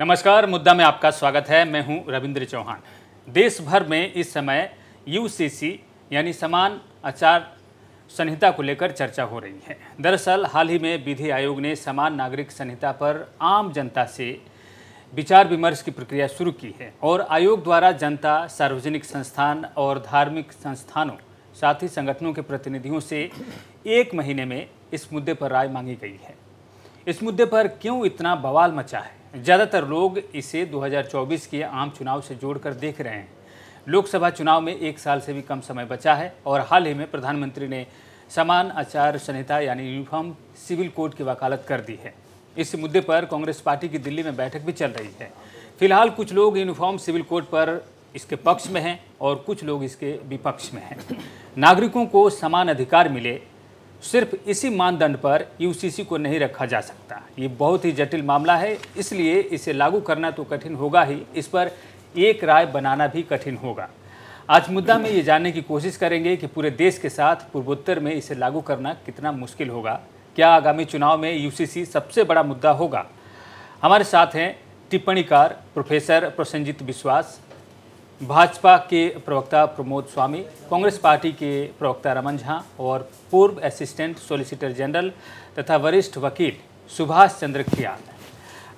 नमस्कार मुद्दा में आपका स्वागत है मैं हूं रविंद्र चौहान देश भर में इस समय यूसीसी यानी समान आचार संहिता को लेकर चर्चा हो रही है दरअसल हाल ही में विधि आयोग ने समान नागरिक संहिता पर आम जनता से विचार विमर्श की प्रक्रिया शुरू की है और आयोग द्वारा जनता सार्वजनिक संस्थान और धार्मिक संस्थानों साथ ही संगठनों के प्रतिनिधियों से एक महीने में इस मुद्दे पर राय मांगी गई है इस मुद्दे पर क्यों इतना बवाल मचा है ज़्यादातर लोग इसे 2024 के आम चुनाव से जोड़कर देख रहे हैं लोकसभा चुनाव में एक साल से भी कम समय बचा है और हाल ही में प्रधानमंत्री ने समान आचार संहिता यानी यूनिफॉर्म सिविल कोड की वकालत कर दी है इस मुद्दे पर कांग्रेस पार्टी की दिल्ली में बैठक भी चल रही है फिलहाल कुछ लोग यूनिफॉर्म सिविल कोड पर इसके पक्ष में हैं और कुछ लोग इसके विपक्ष में हैं नागरिकों को समान अधिकार मिले सिर्फ इसी मानदंड पर यूसीसी को नहीं रखा जा सकता ये बहुत ही जटिल मामला है इसलिए इसे लागू करना तो कठिन होगा ही इस पर एक राय बनाना भी कठिन होगा आज मुद्दा में ये जानने की कोशिश करेंगे कि पूरे देश के साथ पूर्वोत्तर में इसे लागू करना कितना मुश्किल होगा क्या आगामी चुनाव में यूसीसी सबसे बड़ा मुद्दा होगा हमारे साथ हैं टिप्पणीकार प्रोफेसर प्रसन्नजीत विश्वास भाजपा के प्रवक्ता प्रमोद स्वामी कांग्रेस पार्टी के प्रवक्ता रमन झा और पूर्व असिस्टेंट सॉलिसिटर जनरल तथा वरिष्ठ वकील सुभाष चंद्र खियाल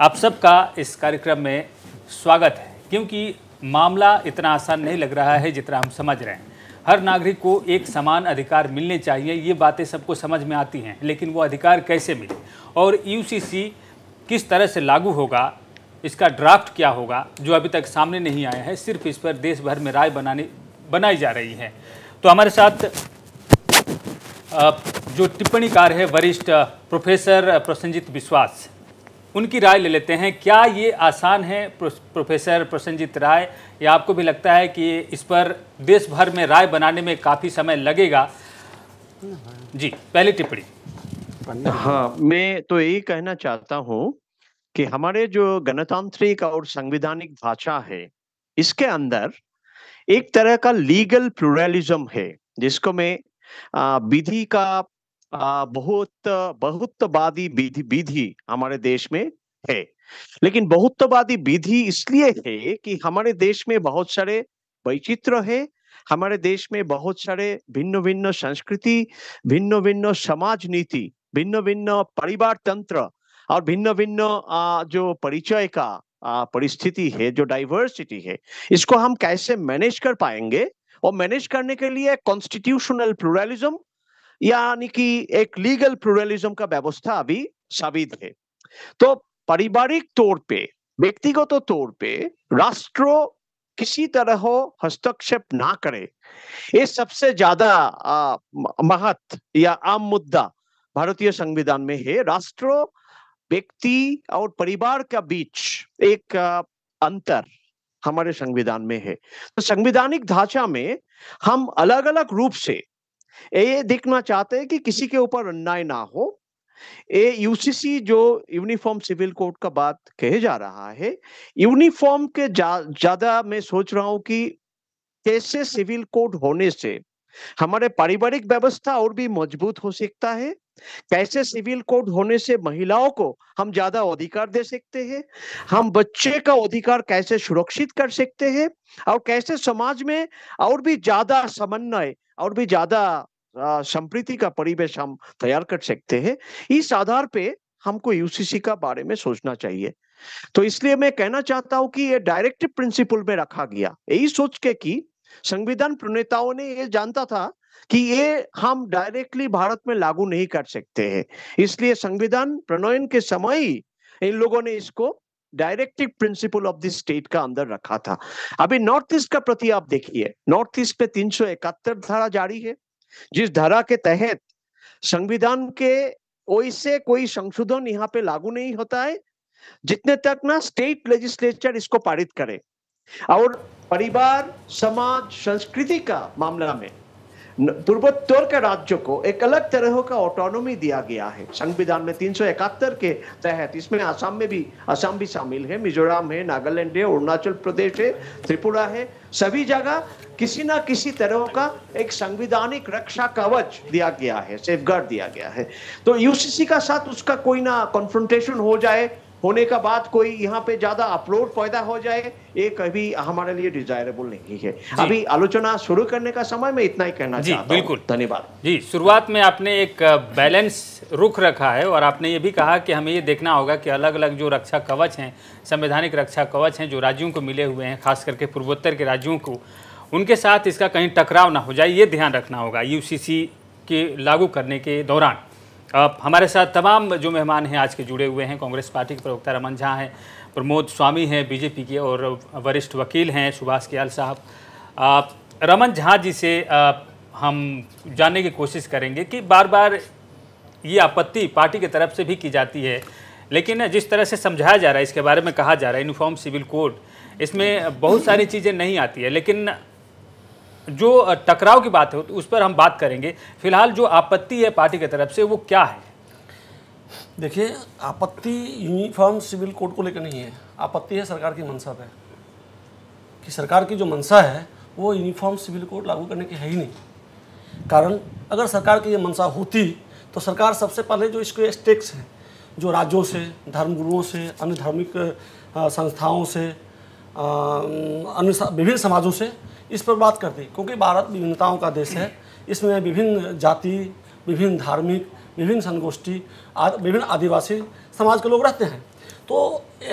आप सबका इस कार्यक्रम में स्वागत है क्योंकि मामला इतना आसान नहीं लग रहा है जितना हम समझ रहे हैं हर नागरिक को एक समान अधिकार मिलने चाहिए ये बातें सबको समझ में आती हैं लेकिन वो अधिकार कैसे मिले और यूसीसी किस तरह से लागू होगा इसका ड्राफ्ट क्या होगा जो अभी तक सामने नहीं आया है सिर्फ इस पर देश भर में राय बनाने बनाई जा रही है तो हमारे साथ जो टिप्पणीकार है वरिष्ठ प्रोफेसर प्रसन्नजीत विश्वास उनकी राय ले लेते हैं क्या ये आसान है प्रोफेसर प्रसन्नजीत राय या आपको भी लगता है कि इस पर देश भर में राय बनाने में काफ़ी समय लगेगा जी पहली टिप्पणी हाँ मैं तो यही कहना चाहता हूँ कि हमारे जो गणतांत्रिक और संविधानिक भाषा है इसके अंदर एक तरह का लीगल प्लुरलिज्म है जिसको मैं विधि का आ, बहुत बहुतवादी विधि विधि हमारे देश में है लेकिन बहुतवादी विधि इसलिए है कि हमारे देश में बहुत सारे वैचित्र है हमारे देश में बहुत सारे भिन्न भिन्न संस्कृति भिन्न भिन्न समाज नीति भिन्न भिन्न परिवार तंत्र और भिन्न भिन्न जो परिचय का परिस्थिति है जो डाइवर्सिटी है इसको हम कैसे मैनेज कर पाएंगे और मैनेज करने के लिए कॉन्स्टिट्यूशनल प्लुरलिज्म यानी कि एक लीगल प्लुरलिज्म का व्यवस्था अभी साबित है तो पारिवारिक तौर पे व्यक्तिगत तो तौर पे राष्ट्र किसी तरह हस्तक्षेप ना करे ये सबसे ज्यादा महत्व या आम मुद्दा भारतीय संविधान में है राष्ट्र व्यक्ति और परिवार का बीच एक अंतर हमारे संविधान में है तो संविधानिक ढांचा में हम अलग अलग रूप से ये देखना चाहते हैं कि किसी के ऊपर अन्याय ना हो ये यूसीसी जो यूनिफॉर्म सिविल कोड का बात कहे जा रहा है यूनिफॉर्म के ज्यादा मैं सोच रहा हूं कि कैसे सिविल कोड होने से हमारे पारिवारिक व्यवस्था और भी मजबूत हो सकता है कैसे सिविल कोड होने से महिलाओं को हम ज्यादा अधिकार दे सकते हैं हम बच्चे का अधिकार कैसे सुरक्षित कर सकते हैं और कैसे समाज में और भी ज्यादा समन्वय और भी ज्यादा संप्रीति का परिवेश हम तैयार कर सकते हैं इस आधार पे हमको यूसीसी का बारे में सोचना चाहिए तो इसलिए मैं कहना चाहता हूं कि ये डायरेक्टिव प्रिंसिपल में रखा गया यही सोच के कि संविधान प्रणेताओं ने यह जानता था कि ये हम डायरेक्टली भारत में लागू नहीं कर सकते हैं इसलिए संविधान प्रणयन के समय ही इन लोगों ने इसको directive principle of the state का अंदर रखा था अभी नॉर्थ ईस्ट का प्रति आप देखिए नॉर्थ ईस्ट पे तीन धारा जारी है जिस धारा के तहत संविधान के वैसे कोई संशोधन यहाँ पे लागू नहीं होता है जितने तक ना स्टेट लेजिस्लेचर इसको पारित करे और परिवार समाज संस्कृति का मामला में पूर्वोत्तर के राज्य को एक अलग तरह का ऑटोनोमी दिया गया है संविधान में तीन के तहत इसमें आसाम में भी आसाम भी शामिल है मिजोरम है नागालैंड है अरुणाचल प्रदेश है त्रिपुरा है सभी जगह किसी ना किसी तरह का एक संविधानिक रक्षा कवच दिया गया है सेफ दिया गया है तो यूसीसी का साथ उसका कोई ना कॉन्फ्रंटेशन हो जाए होने का बाद कोई यहाँ पे ज्यादा अपलोड पैदा हो जाए ये कभी हमारे लिए डिजायरेबल नहीं है अभी आलोचना शुरू करने का समय में इतना ही कहना जी, हूँ बिल्कुल धन्यवाद जी शुरुआत में आपने एक बैलेंस रुख रखा है और आपने ये भी कहा कि हमें ये देखना होगा कि अलग अलग जो रक्षा कवच हैं संवैधानिक रक्षा कवच हैं जो राज्यों को मिले हुए हैं खास करके पूर्वोत्तर के राज्यों को उनके साथ इसका कहीं टकराव ना हो जाए ये ध्यान रखना होगा यू के लागू करने के दौरान आप हमारे साथ तमाम जो मेहमान हैं आज के जुड़े हुए हैं कांग्रेस पार्टी के प्रवक्ता रमन झा हैं प्रमोद स्वामी हैं बीजेपी के और वरिष्ठ वकील हैं सुभाष कियाल साहब आप रमन झा जी से आप हम जानने की कोशिश करेंगे कि बार बार ये आपत्ति पार्टी की तरफ से भी की जाती है लेकिन जिस तरह से समझाया जा रहा है इसके बारे में कहा जा रहा है यूनिफॉर्म सिविल कोड इसमें बहुत सारी चीज़ें नहीं आती है लेकिन जो टकराव की बात है तो उस पर हम बात करेंगे फिलहाल जो आपत्ति है पार्टी की तरफ से वो क्या है देखिए आपत्ति यूनिफॉर्म सिविल कोड को लेकर नहीं है आपत्ति है सरकार की मंशा पर कि सरकार की जो मंशा है वो यूनिफॉर्म सिविल कोड लागू करने की है ही नहीं कारण अगर सरकार की ये मंशा होती तो सरकार सबसे पहले जो इसके स्टेक्स हैं जो राज्यों से धर्मगुरुओं से अन्य धार्मिक संस्थाओं से अन्य विभिन्न समाजों से इस पर बात करते हैं क्योंकि भारत विभिन्नताओं का देश है इसमें विभिन्न जाति विभिन्न धार्मिक विभिन्न संगोष्ठी विभिन्न आदिवासी समाज के लोग रहते हैं तो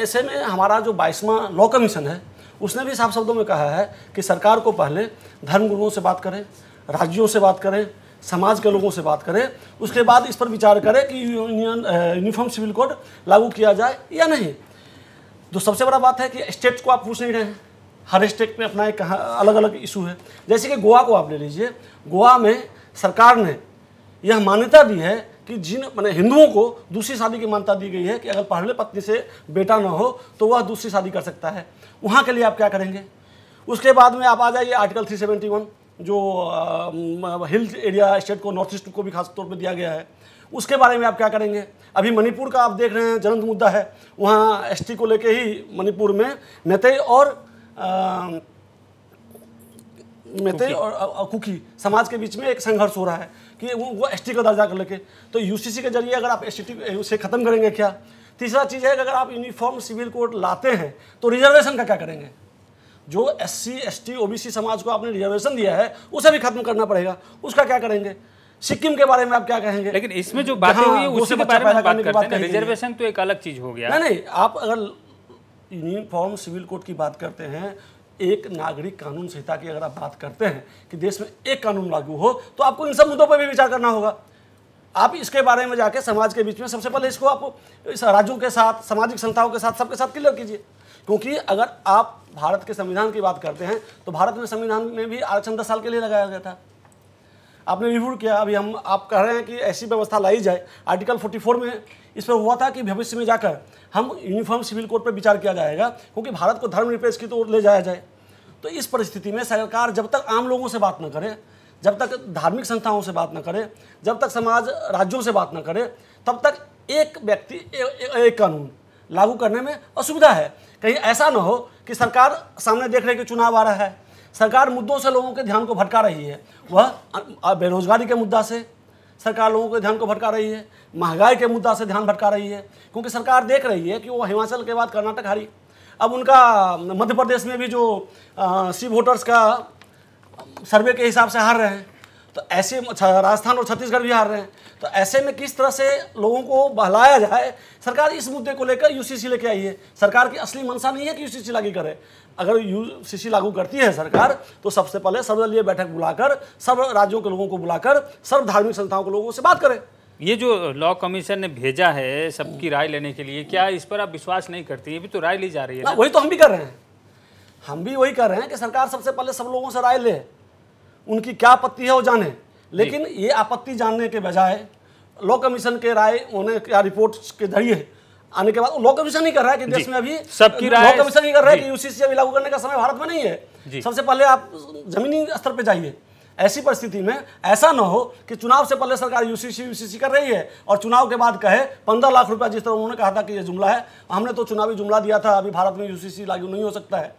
ऐसे में हमारा जो बाईसवां लॉ कमीशन है उसने भी साफ शब्दों में कहा है कि सरकार को पहले धर्मगुरुओं से बात करें राज्यों से बात करें समाज के लोगों से बात करें उसके बाद इस पर विचार करें कि यूनियन यूनिफॉर्म सिविल कोड लागू किया जाए या नहीं तो सबसे बड़ा बात है कि स्टेट को आप पूछ नहीं रहे हैं हर स्टेट में अपना एक अलग अलग इशू है जैसे कि गोवा को आप ले लीजिए गोवा में सरकार ने यह मान्यता दी है कि जिन मैंने हिंदुओं को दूसरी शादी की मान्यता दी गई है कि अगर पहले पत्नी से बेटा ना हो तो वह दूसरी शादी कर सकता है वहाँ के लिए आप क्या करेंगे उसके बाद में आप आ जाइए आर्टिकल 371 जो हिल एरिया स्टेट को नॉर्थ ईस्ट को भी खास तौर पर दिया गया है उसके बारे में आप क्या करेंगे अभी मणिपुर का आप देख रहे हैं जलंत मुद्दा है वहाँ एसटी को लेके ही मणिपुर में नेते और में थे तो और, कुकी समाज के बीच में एक संघर्ष हो रहा है कि वो वो एस का दर्जा कर लेके तो यूसीसी के जरिए अगर आप एस उसे ख़त्म करेंगे क्या तीसरा चीज़ है कि अगर आप यूनिफॉर्म सिविल कोड लाते हैं तो रिजर्वेशन का क्या करेंगे जो S C S T O B C समाज को आपने रिजर्वेशन दिया है उसे भी खत्म करना पड़ेगा उसका क्या करेंगे सिक्किम के बारे में आप क्या कहेंगे लेकिन इसमें जो बातें हुई है के बारे में बात करते हैं रिजर्वेशन तो एक अलग चीज़ हो गया नहीं नहीं आप अगर यूनिफॉर्म सिविल कोड की बात करते हैं एक नागरिक कानून संहिता की अगर आप बात करते हैं कि देश में एक कानून लागू हो तो आपको इन सब मुद्दों पर भी विचार करना होगा आप इसके बारे में जाके समाज के बीच में सबसे पहले इसको आप इस राज्यों के साथ सामाजिक संस्थाओं के साथ सबके साथ क्लियर कीजिए क्योंकि अगर आप भारत के संविधान की बात करते हैं तो भारत में संविधान में भी आरक्षण दस साल के लिए लगाया गया था आपने रिव्यू किया अभी हम आप कह रहे हैं कि ऐसी व्यवस्था लाई जाए आर्टिकल 44 में इस पर हुआ था कि भविष्य में जाकर हम यूनिफॉर्म सिविल कोड पर विचार किया जाएगा क्योंकि भारत को धर्मनिरपेक्ष की ओर तो ले जाया जाए तो इस परिस्थिति में सरकार जब तक आम लोगों से बात न करे जब तक धार्मिक संस्थाओं से बात न करे जब तक समाज राज्यों से बात न करे तब तक एक व्यक्ति एक कानून लागू करने में असुविधा है कहीं ऐसा ना हो कि सरकार सामने देख रहे कि चुनाव आ रहा है सरकार मुद्दों से लोगों के ध्यान को भटका रही है वह बेरोजगारी के मुद्दा से सरकार लोगों के ध्यान को भटका रही है महंगाई के मुद्दा से ध्यान भटका रही है क्योंकि सरकार देख रही है कि वो हिमाचल के बाद कर्नाटक हारी अब उनका मध्य प्रदेश में भी जो सी वोटर्स का सर्वे के हिसाब से हार रहे हैं तो ऐसे राजस्थान और छत्तीसगढ़ भी हार रहे हैं तो ऐसे में किस तरह से लोगों को बहलाया जाए सरकार इस मुद्दे को लेकर यूसीसी लेके आई है सरकार की असली मंशा नहीं है कि यूसीसी लागू करे अगर यू सी लागू करती है सरकार तो सबसे पहले सर्वदलीय बैठक बुलाकर सब राज्यों के लोगों को बुलाकर सर्व धार्मिक संस्थाओं के लोगों से बात करें ये जो लॉ कमीशन ने भेजा है सबकी राय लेने के लिए क्या इस पर आप विश्वास नहीं करती अभी भी तो राय ली जा रही है वही तो हम भी कर रहे हैं हम भी वही कर रहे हैं कि सरकार सबसे पहले सब लोगों से राय ले उनकी क्या आपत्ति है वो जाने लेकिन ये आपत्ति जानने के बजाय लॉ कमीशन के राय उन्हें क्या रिपोर्ट के जरिए आने के बाद वो लॉ कमीशन नहीं कर रहा है कि देश में अभी सबकी लॉ कमीशन ही कर रहा है कि यूसीसी अभी लागू करने का समय भारत में नहीं है सबसे पहले आप जमीनी स्तर पर जाइए ऐसी परिस्थिति में ऐसा न हो कि चुनाव से पहले सरकार यूसीसी यूसीसी कर रही है और चुनाव के बाद कहे पंद्रह लाख रुपया जिस तरह उन्होंने कहा था कि ये जुमला है हमने तो चुनावी जुमला दिया था अभी भारत में यूसीसी लागू नहीं हो सकता है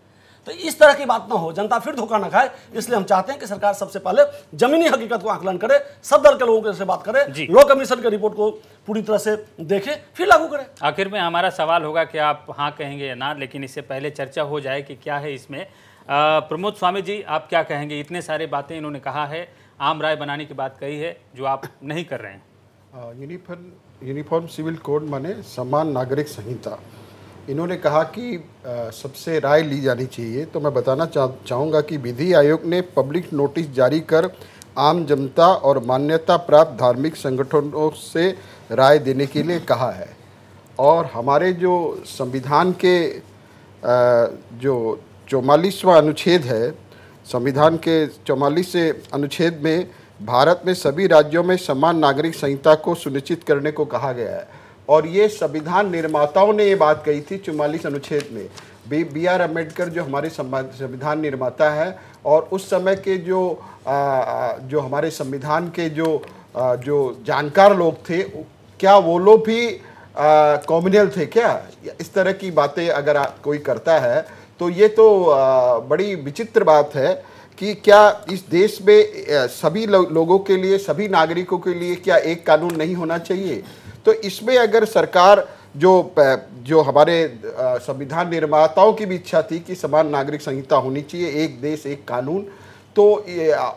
तो इस तरह की बात ना हो जनता फिर धोखा ना खाए इसलिए हम चाहते हैं कि सरकार सबसे पहले जमीनी हकीकत को आकलन करे सब दल के लोगों से बात करे लो कमीशन की रिपोर्ट को पूरी तरह से देखे फिर लागू करें आखिर में हमारा सवाल होगा कि आप हाँ कहेंगे या ना लेकिन इससे पहले चर्चा हो जाए कि क्या है इसमें प्रमोद स्वामी जी आप क्या कहेंगे इतने सारे बातें इन्होंने कहा है आम राय बनाने की बात कही है जो आप नहीं कर रहे हैं यूनिफॉर्म यूनिफॉर्म सिविल कोड माने समान नागरिक संहिता इन्होंने कहा कि आ, सबसे राय ली जानी चाहिए तो मैं बताना चाह चाहूँगा कि विधि आयोग ने पब्लिक नोटिस जारी कर आम जनता और मान्यता प्राप्त धार्मिक संगठनों से राय देने के लिए कहा है और हमारे जो संविधान के जो चौवालीसवा अनुच्छेद है संविधान के चौवालीस अनुच्छेद में भारत में सभी राज्यों में समान नागरिक संहिता को सुनिश्चित करने को कहा गया है और ये संविधान निर्माताओं ने ये बात कही थी चुमालीस अनुच्छेद में बी बी आर अम्बेडकर जो हमारे संविधान निर्माता है और उस समय के जो आ, जो हमारे संविधान के जो आ, जो जानकार लोग थे क्या वो लोग भी कॉम्यूनल थे क्या इस तरह की बातें अगर आ, कोई करता है तो ये तो आ, बड़ी विचित्र बात है कि क्या इस देश में सभी लो, लोगों के लिए सभी नागरिकों के लिए क्या एक कानून नहीं होना चाहिए तो इसमें अगर सरकार जो जो हमारे संविधान निर्माताओं की भी इच्छा थी कि समान नागरिक संहिता होनी चाहिए एक देश एक कानून तो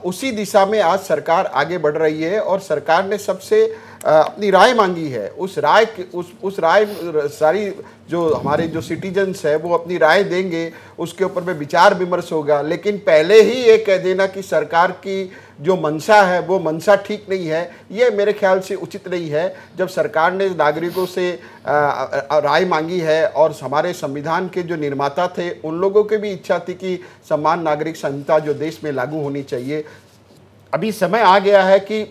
उसी दिशा में आज सरकार आगे बढ़ रही है और सरकार ने सबसे अपनी राय मांगी है उस राय उस उस राय सारी जो हमारे जो सिटीजन्स है वो अपनी राय देंगे उसके ऊपर में विचार विमर्श होगा लेकिन पहले ही ये कह देना कि सरकार की जो मंशा है वो मंशा ठीक नहीं है ये मेरे ख्याल से उचित नहीं है जब सरकार ने नागरिकों से राय मांगी है और हमारे संविधान के जो निर्माता थे उन लोगों की भी इच्छा थी कि समान नागरिक संहिता जो देश में लागू होनी चाहिए अभी समय आ गया है कि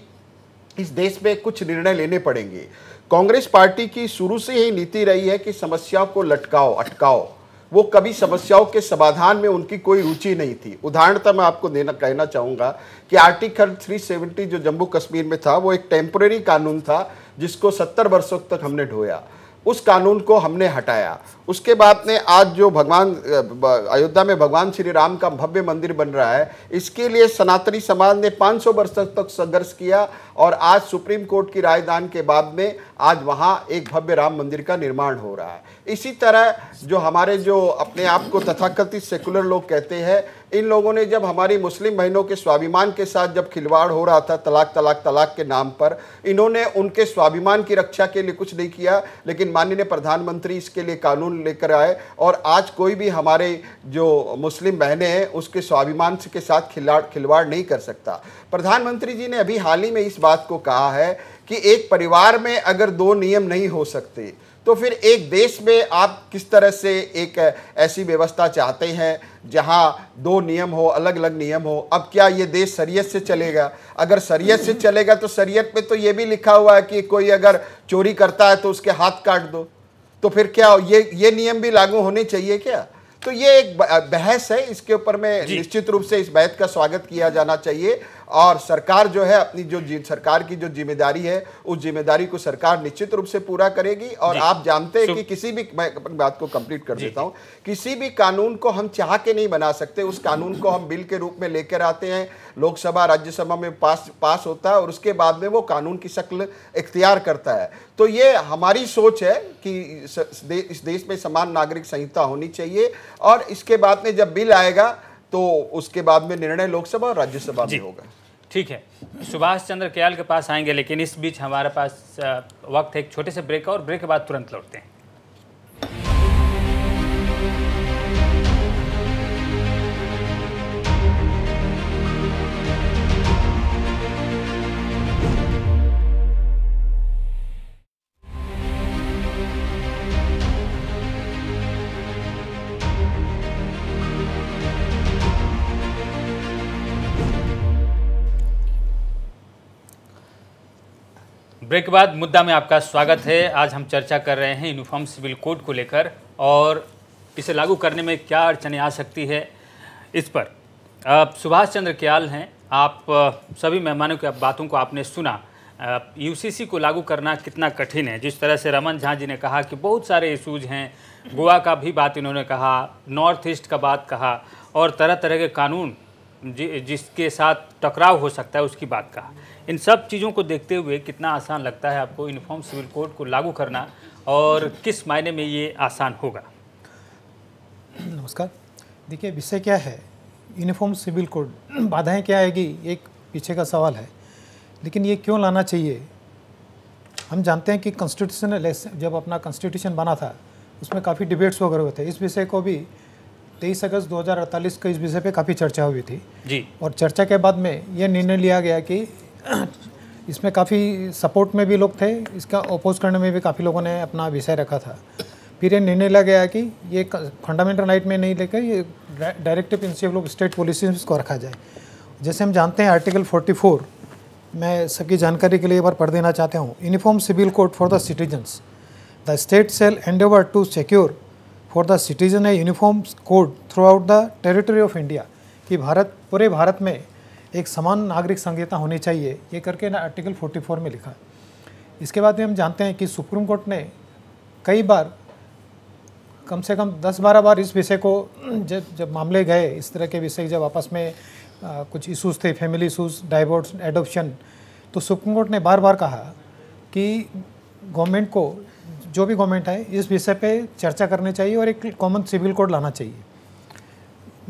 इस देश में कुछ निर्णय लेने पड़ेंगे कांग्रेस पार्टी की शुरू से ही नीति रही है कि समस्या को लटकाओ अटकाओ वो कभी समस्याओं के समाधान में उनकी कोई रुचि नहीं थी उदाहरणतः तो मैं आपको देना कहना चाहूँगा कि आर्टिकल 370 जो जम्मू कश्मीर में था वो एक टेम्पोरेरी कानून था जिसको 70 वर्षों तक हमने ढोया उस कानून को हमने हटाया उसके बाद में आज जो भगवान अयोध्या में भगवान श्री राम का भव्य मंदिर बन रहा है इसके लिए सनातनी समाज ने 500 वर्ष तक संघर्ष किया और आज सुप्रीम कोर्ट की रायदान के बाद में आज वहाँ एक भव्य राम मंदिर का निर्माण हो रहा है इसी तरह जो हमारे जो अपने आप को तथाकथित सेकुलर लोग कहते हैं इन लोगों ने जब हमारी मुस्लिम बहनों के स्वाभिमान के साथ जब खिलवाड़ हो रहा था तलाक तलाक तलाक के नाम पर इन्होंने उनके स्वाभिमान की रक्षा के लिए कुछ नहीं किया लेकिन माननीय प्रधानमंत्री इसके लिए कानून लेकर आए और आज कोई भी हमारे जो मुस्लिम बहनें हैं उसके स्वाभिमान के साथ खिलाड़ खिलवाड़ नहीं कर सकता प्रधानमंत्री जी ने अभी हाल ही में इस बात को कहा है कि एक परिवार में अगर दो नियम नहीं हो सकते तो फिर एक देश में आप किस तरह से एक ऐसी व्यवस्था चाहते हैं जहाँ दो नियम हो अलग अलग नियम हो अब क्या ये देश शरीयत से चलेगा अगर शरीयत से चलेगा तो शरीयत में तो ये भी लिखा हुआ है कि कोई अगर चोरी करता है तो उसके हाथ काट दो तो फिर क्या ये ये नियम भी लागू होने चाहिए क्या तो ये एक बहस है इसके ऊपर में निश्चित रूप से इस बहस का स्वागत किया जाना चाहिए और सरकार जो है अपनी जो सरकार की जो जिम्मेदारी है उस जिम्मेदारी को सरकार निश्चित रूप से पूरा करेगी और आप जानते हैं कि किसी भी मैं अपनी बात को कंप्लीट कर देता हूँ किसी भी कानून को हम चाह के नहीं बना सकते उस कानून को हम बिल के रूप में लेकर आते हैं लोकसभा राज्यसभा में पास पास होता है और उसके बाद में वो कानून की शक्ल इख्तियार करता है तो ये हमारी सोच है कि इस देश में समान नागरिक संहिता होनी चाहिए और इसके बाद में जब बिल आएगा तो उसके बाद में निर्णय लोकसभा और राज्यसभा में होगा ठीक है सुभाष चंद्र कयाल के पास आएंगे लेकिन इस बीच हमारे पास वक्त है एक छोटे से ब्रेक और ब्रेक के बाद तुरंत लौटते हैं ब्रेक के बाद मुद्दा में आपका स्वागत है आज हम चर्चा कर रहे हैं यूनिफॉर्म सिविल कोड को लेकर और इसे लागू करने में क्या अड़चने आ सकती है इस पर आप सुभाष चंद्र क्याल हैं आप सभी मेहमानों की बातों को आपने सुना यूसीसी को लागू करना कितना कठिन है जिस तरह से रमन झा जी ने कहा कि बहुत सारे इशूज हैं गोवा का भी बात इन्होंने कहा नॉर्थ ईस्ट का बात कहा और तरह तरह के कानून जिसके साथ टकराव हो सकता है उसकी बात कहा इन सब चीज़ों को देखते हुए कितना आसान लगता है आपको यूनिफॉर्म सिविल कोड को लागू करना और किस मायने में ये आसान होगा नमस्कार देखिए विषय क्या है यूनिफॉर्म सिविल कोड बाधाएं क्या आएगी एक पीछे का सवाल है लेकिन ये क्यों लाना चाहिए हम जानते हैं कि कॉन्स्टिट्यूशनल जब अपना कॉन्स्टिट्यूशन बना था उसमें काफ़ी डिबेट्स वगैरह हुए थे इस विषय को भी तेईस अगस्त 2048 को इस विषय पे काफ़ी चर्चा हुई थी जी और चर्चा के बाद में यह निर्णय लिया गया कि इसमें काफ़ी सपोर्ट में भी लोग थे इसका अपोज करने में भी काफ़ी लोगों ने अपना विषय रखा था फिर यह निर्णय लिया गया कि ये फंडामेंटल राइट में नहीं लेकर ये directive principle of state policies को रखा जाए जैसे हम जानते हैं आर्टिकल 44 मैं सबकी जानकारी के लिए एक बार पढ़ देना चाहता हूँ uniform civil code for the citizens the state shall endeavour to secure for the citizen a uniform code throughout the territory of India कि भारत पूरे भारत में एक समान नागरिक संहिता होनी चाहिए ये करके ना आर्टिकल 44 में लिखा इसके बाद में हम जानते हैं कि सुप्रीम कोर्ट ने कई बार कम से कम 10-12 बार इस विषय को जब जब मामले गए इस तरह के विषय जब आपस में आ, कुछ इशूज़ थे फैमिली इशूज़ डाइवोर्स एडोप्शन तो सुप्रीम कोर्ट ने बार बार कहा कि गवर्नमेंट को जो भी गवर्नमेंट आए इस विषय पे चर्चा करनी चाहिए और एक कॉमन सिविल कोड लाना चाहिए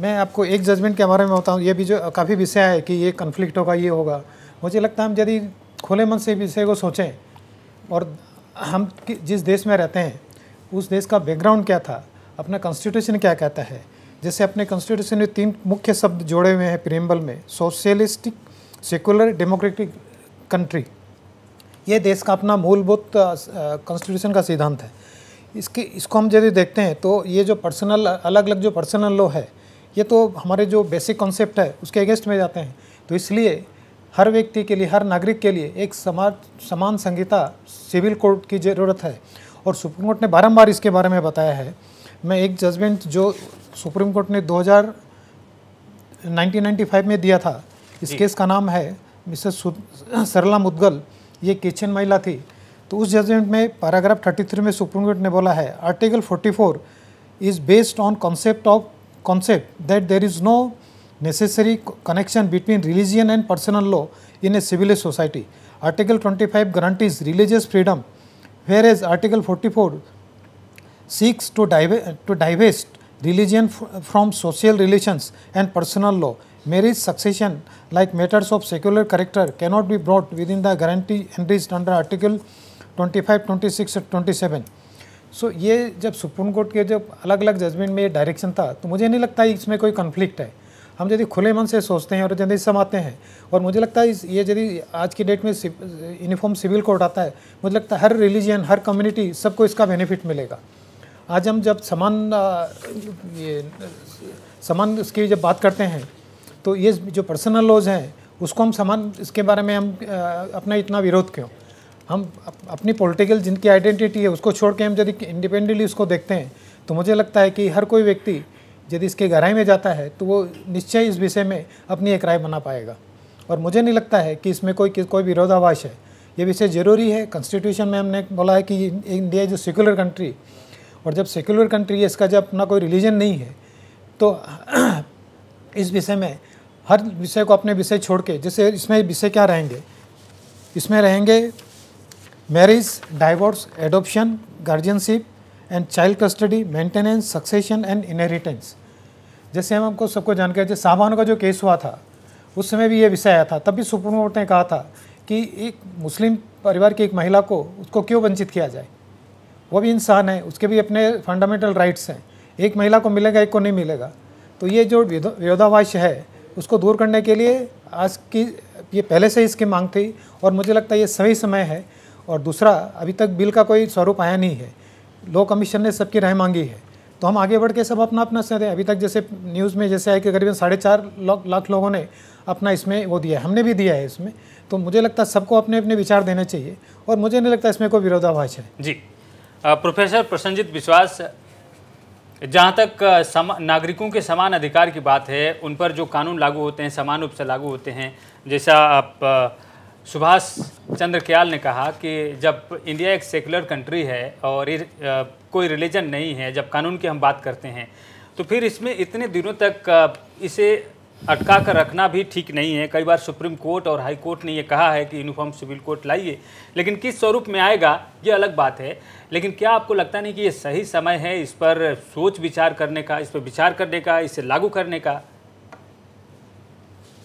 मैं आपको एक जजमेंट के बारे में बताऊँ ये भी जो काफ़ी विषय है कि ये कन्फ्लिक्ट होगा ये होगा मुझे लगता है हम यदि खुले मन से विषय को सोचें और हम जिस देश में रहते हैं उस देश का बैकग्राउंड क्या था अपना कॉन्स्टिट्यूशन क्या कहता है जैसे अपने कॉन्स्टिट्यूशन में तीन मुख्य शब्द जोड़े हुए हैं प्रेम्बल में सोशलिस्टिक सेकुलर डेमोक्रेटिक कंट्री ये देश का अपना मूलभूत कॉन्स्टिट्यूशन का सिद्धांत है इसके इसको हम यदि देखते हैं तो ये जो पर्सनल अलग अलग जो पर्सनल लॉ है ये तो हमारे जो बेसिक कॉन्सेप्ट है उसके अगेंस्ट में जाते हैं तो इसलिए हर व्यक्ति के लिए हर नागरिक के लिए एक समाज समान संहिता सिविल कोर्ट की ज़रूरत है और सुप्रीम कोर्ट ने बारंबार इसके बारे में बताया है मैं एक जजमेंट जो सुप्रीम कोर्ट ने 2000 1995 में दिया था इस केस का नाम है मिसेस सरला मुदगल ये किचन महिला थी तो उस जजमेंट में पैराग्राफ 33 में सुप्रीम कोर्ट ने बोला है article 44 is based on concept of concept that there is no necessary connection between religion and personal law in a civil society article 25 religious freedom where is article 44 four six two two divest religion from social relations and personal law Mary's succession, like matters of be brought within the guarantee एंड्रीज under article twenty five 25, 26 और 27. सो so, ये जब supreme court के जब अलग अलग judgement में ये डायरेक्शन था तो मुझे नहीं लगता इसमें कोई कन्फ्लिक्ट है हम यदि खुले मन से सोचते हैं और यदि समाते हैं और मुझे लगता है ये यदि आज की डेट में यूनिफॉर्म सिविल कोड आता है मुझे लगता है हर रिलीजन हर कम्युनिटी सबको इसका बेनिफिट मिलेगा आज हम जब समान ये समान उसकी जब बात करते हैं तो ये जो पर्सनल लॉज हैं उसको हम समान इसके बारे में हम अपना इतना विरोध क्यों हम अपनी पॉलिटिकल जिनकी आइडेंटिटी है उसको छोड़ के हम यदि इंडिपेंडेंटली उसको देखते हैं तो मुझे लगता है कि हर कोई व्यक्ति यदि इसके गहराई में जाता है तो वो निश्चय इस विषय में अपनी एक राय बना पाएगा और मुझे नहीं लगता है कि इसमें कोई कोई विरोधाभास है ये विषय ज़रूरी है कॉन्स्टिट्यूशन में हमने बोला है कि इंडिया इज़ सेकुलर कंट्री और जब सेकुलर कंट्री है इसका जब अपना कोई रिलीजन नहीं है तो इस विषय में हर विषय को अपने विषय छोड़ के जैसे इसमें विषय क्या रहेंगे इसमें रहेंगे marriage divorce adoption guardianship and child custody maintenance succession and inheritance जैसे हम आपको सबको जानकारी जैसे सामान का जो केस हुआ था उस समय भी ये विषय आया था तब भी सुप्रीम कोर्ट ने कहा था कि एक मुस्लिम परिवार की एक महिला को उसको क्यों वंचित किया जाए वो भी इंसान है उसके भी अपने फंडामेंटल राइट्स हैं एक महिला को मिलेगा एक को नहीं मिलेगा तो ये जो विरोधावास है उसको दूर करने के लिए आज की ये पहले से ही इसकी मांग थी और मुझे लगता है ये सही समय है और दूसरा अभी तक बिल का कोई स्वरूप आया नहीं है लो कमीशन ने सबकी राय मांगी है तो हम आगे बढ़ के सब अपना अपना से अभी तक जैसे न्यूज़ में जैसे आए कि करीबन साढ़े चार लाख लोगों ने अपना इसमें वो दिया है हमने भी दिया है इसमें तो मुझे लगता है सबको अपने अपने विचार देने चाहिए और मुझे नहीं लगता इसमें कोई विरोधाभास है जी प्रोफेसर प्रसन्नजीत विश्वास जहाँ तक सम, नागरिकों के समान अधिकार की बात है उन पर जो कानून लागू होते हैं समान रूप से लागू होते हैं जैसा आप सुभाष चंद्र क्याल ने कहा कि जब इंडिया एक सेकुलर कंट्री है और कोई रिलीजन नहीं है जब कानून की हम बात करते हैं तो फिर इसमें इतने दिनों तक इसे अटका कर रखना भी ठीक नहीं है कई बार सुप्रीम कोर्ट और हाई कोर्ट ने ये कहा है कि यूनिफॉर्म सिविल कोर्ट लाइए लेकिन किस स्वरूप में आएगा ये अलग बात है लेकिन क्या आपको लगता नहीं कि ये सही समय है इस पर सोच विचार करने का इस पर विचार करने का इसे लागू करने का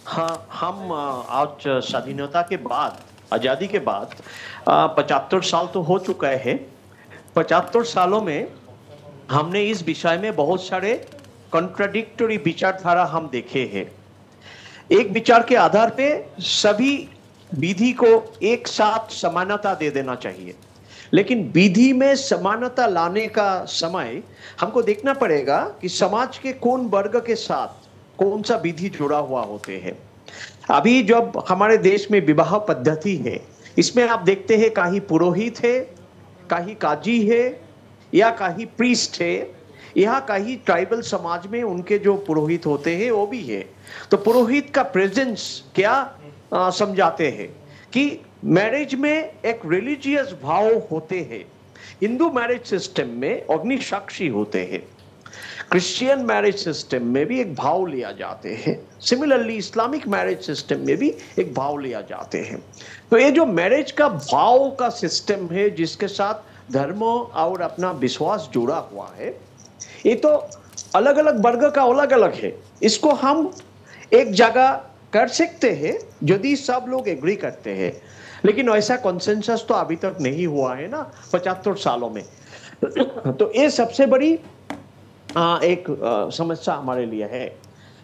हाँ हम आज स्वाधीनता के बाद आज़ादी के बाद पचहत्तर साल तो हो चुका है पचहत्तर सालों में हमने इस विषय में बहुत सारे कॉन्ट्राडिक्टरी विचारधारा हम देखे हैं एक विचार के आधार पे सभी विधि को एक साथ समानता दे देना चाहिए लेकिन विधि में समानता लाने का समय हमको देखना पड़ेगा कि समाज के कौन वर्ग के साथ कौन सा विधि जुड़ा हुआ होते हैं अभी जब हमारे देश में विवाह पद्धति है इसमें आप देखते हैं ही पुरोहित है ही काजी है या ही प्रीस्ट है यहाँ का ही ट्राइबल समाज में उनके जो पुरोहित होते हैं वो भी है तो पुरोहित का प्रेजेंस क्या समझाते हैं कि मैरिज में एक रिलीजियस भाव होते हैं हिंदू मैरिज सिस्टम में अग्नि साक्षी होते हैं क्रिश्चियन मैरिज सिस्टम में भी एक भाव लिया जाते हैं सिमिलरली इस्लामिक मैरिज सिस्टम में भी एक भाव लिया जाते हैं तो ये जो मैरिज का भाव का सिस्टम है जिसके साथ धर्म और अपना विश्वास जुड़ा हुआ है ये तो अलग अलग वर्ग का अलग अलग है इसको हम एक जगह कर सकते हैं यदि सब लोग एग्री करते हैं लेकिन ऐसा कॉन्सेंसस तो अभी तक नहीं हुआ है ना पचहत्तर सालों में तो ये सबसे बड़ी आ, एक आ, समस्या हमारे लिए है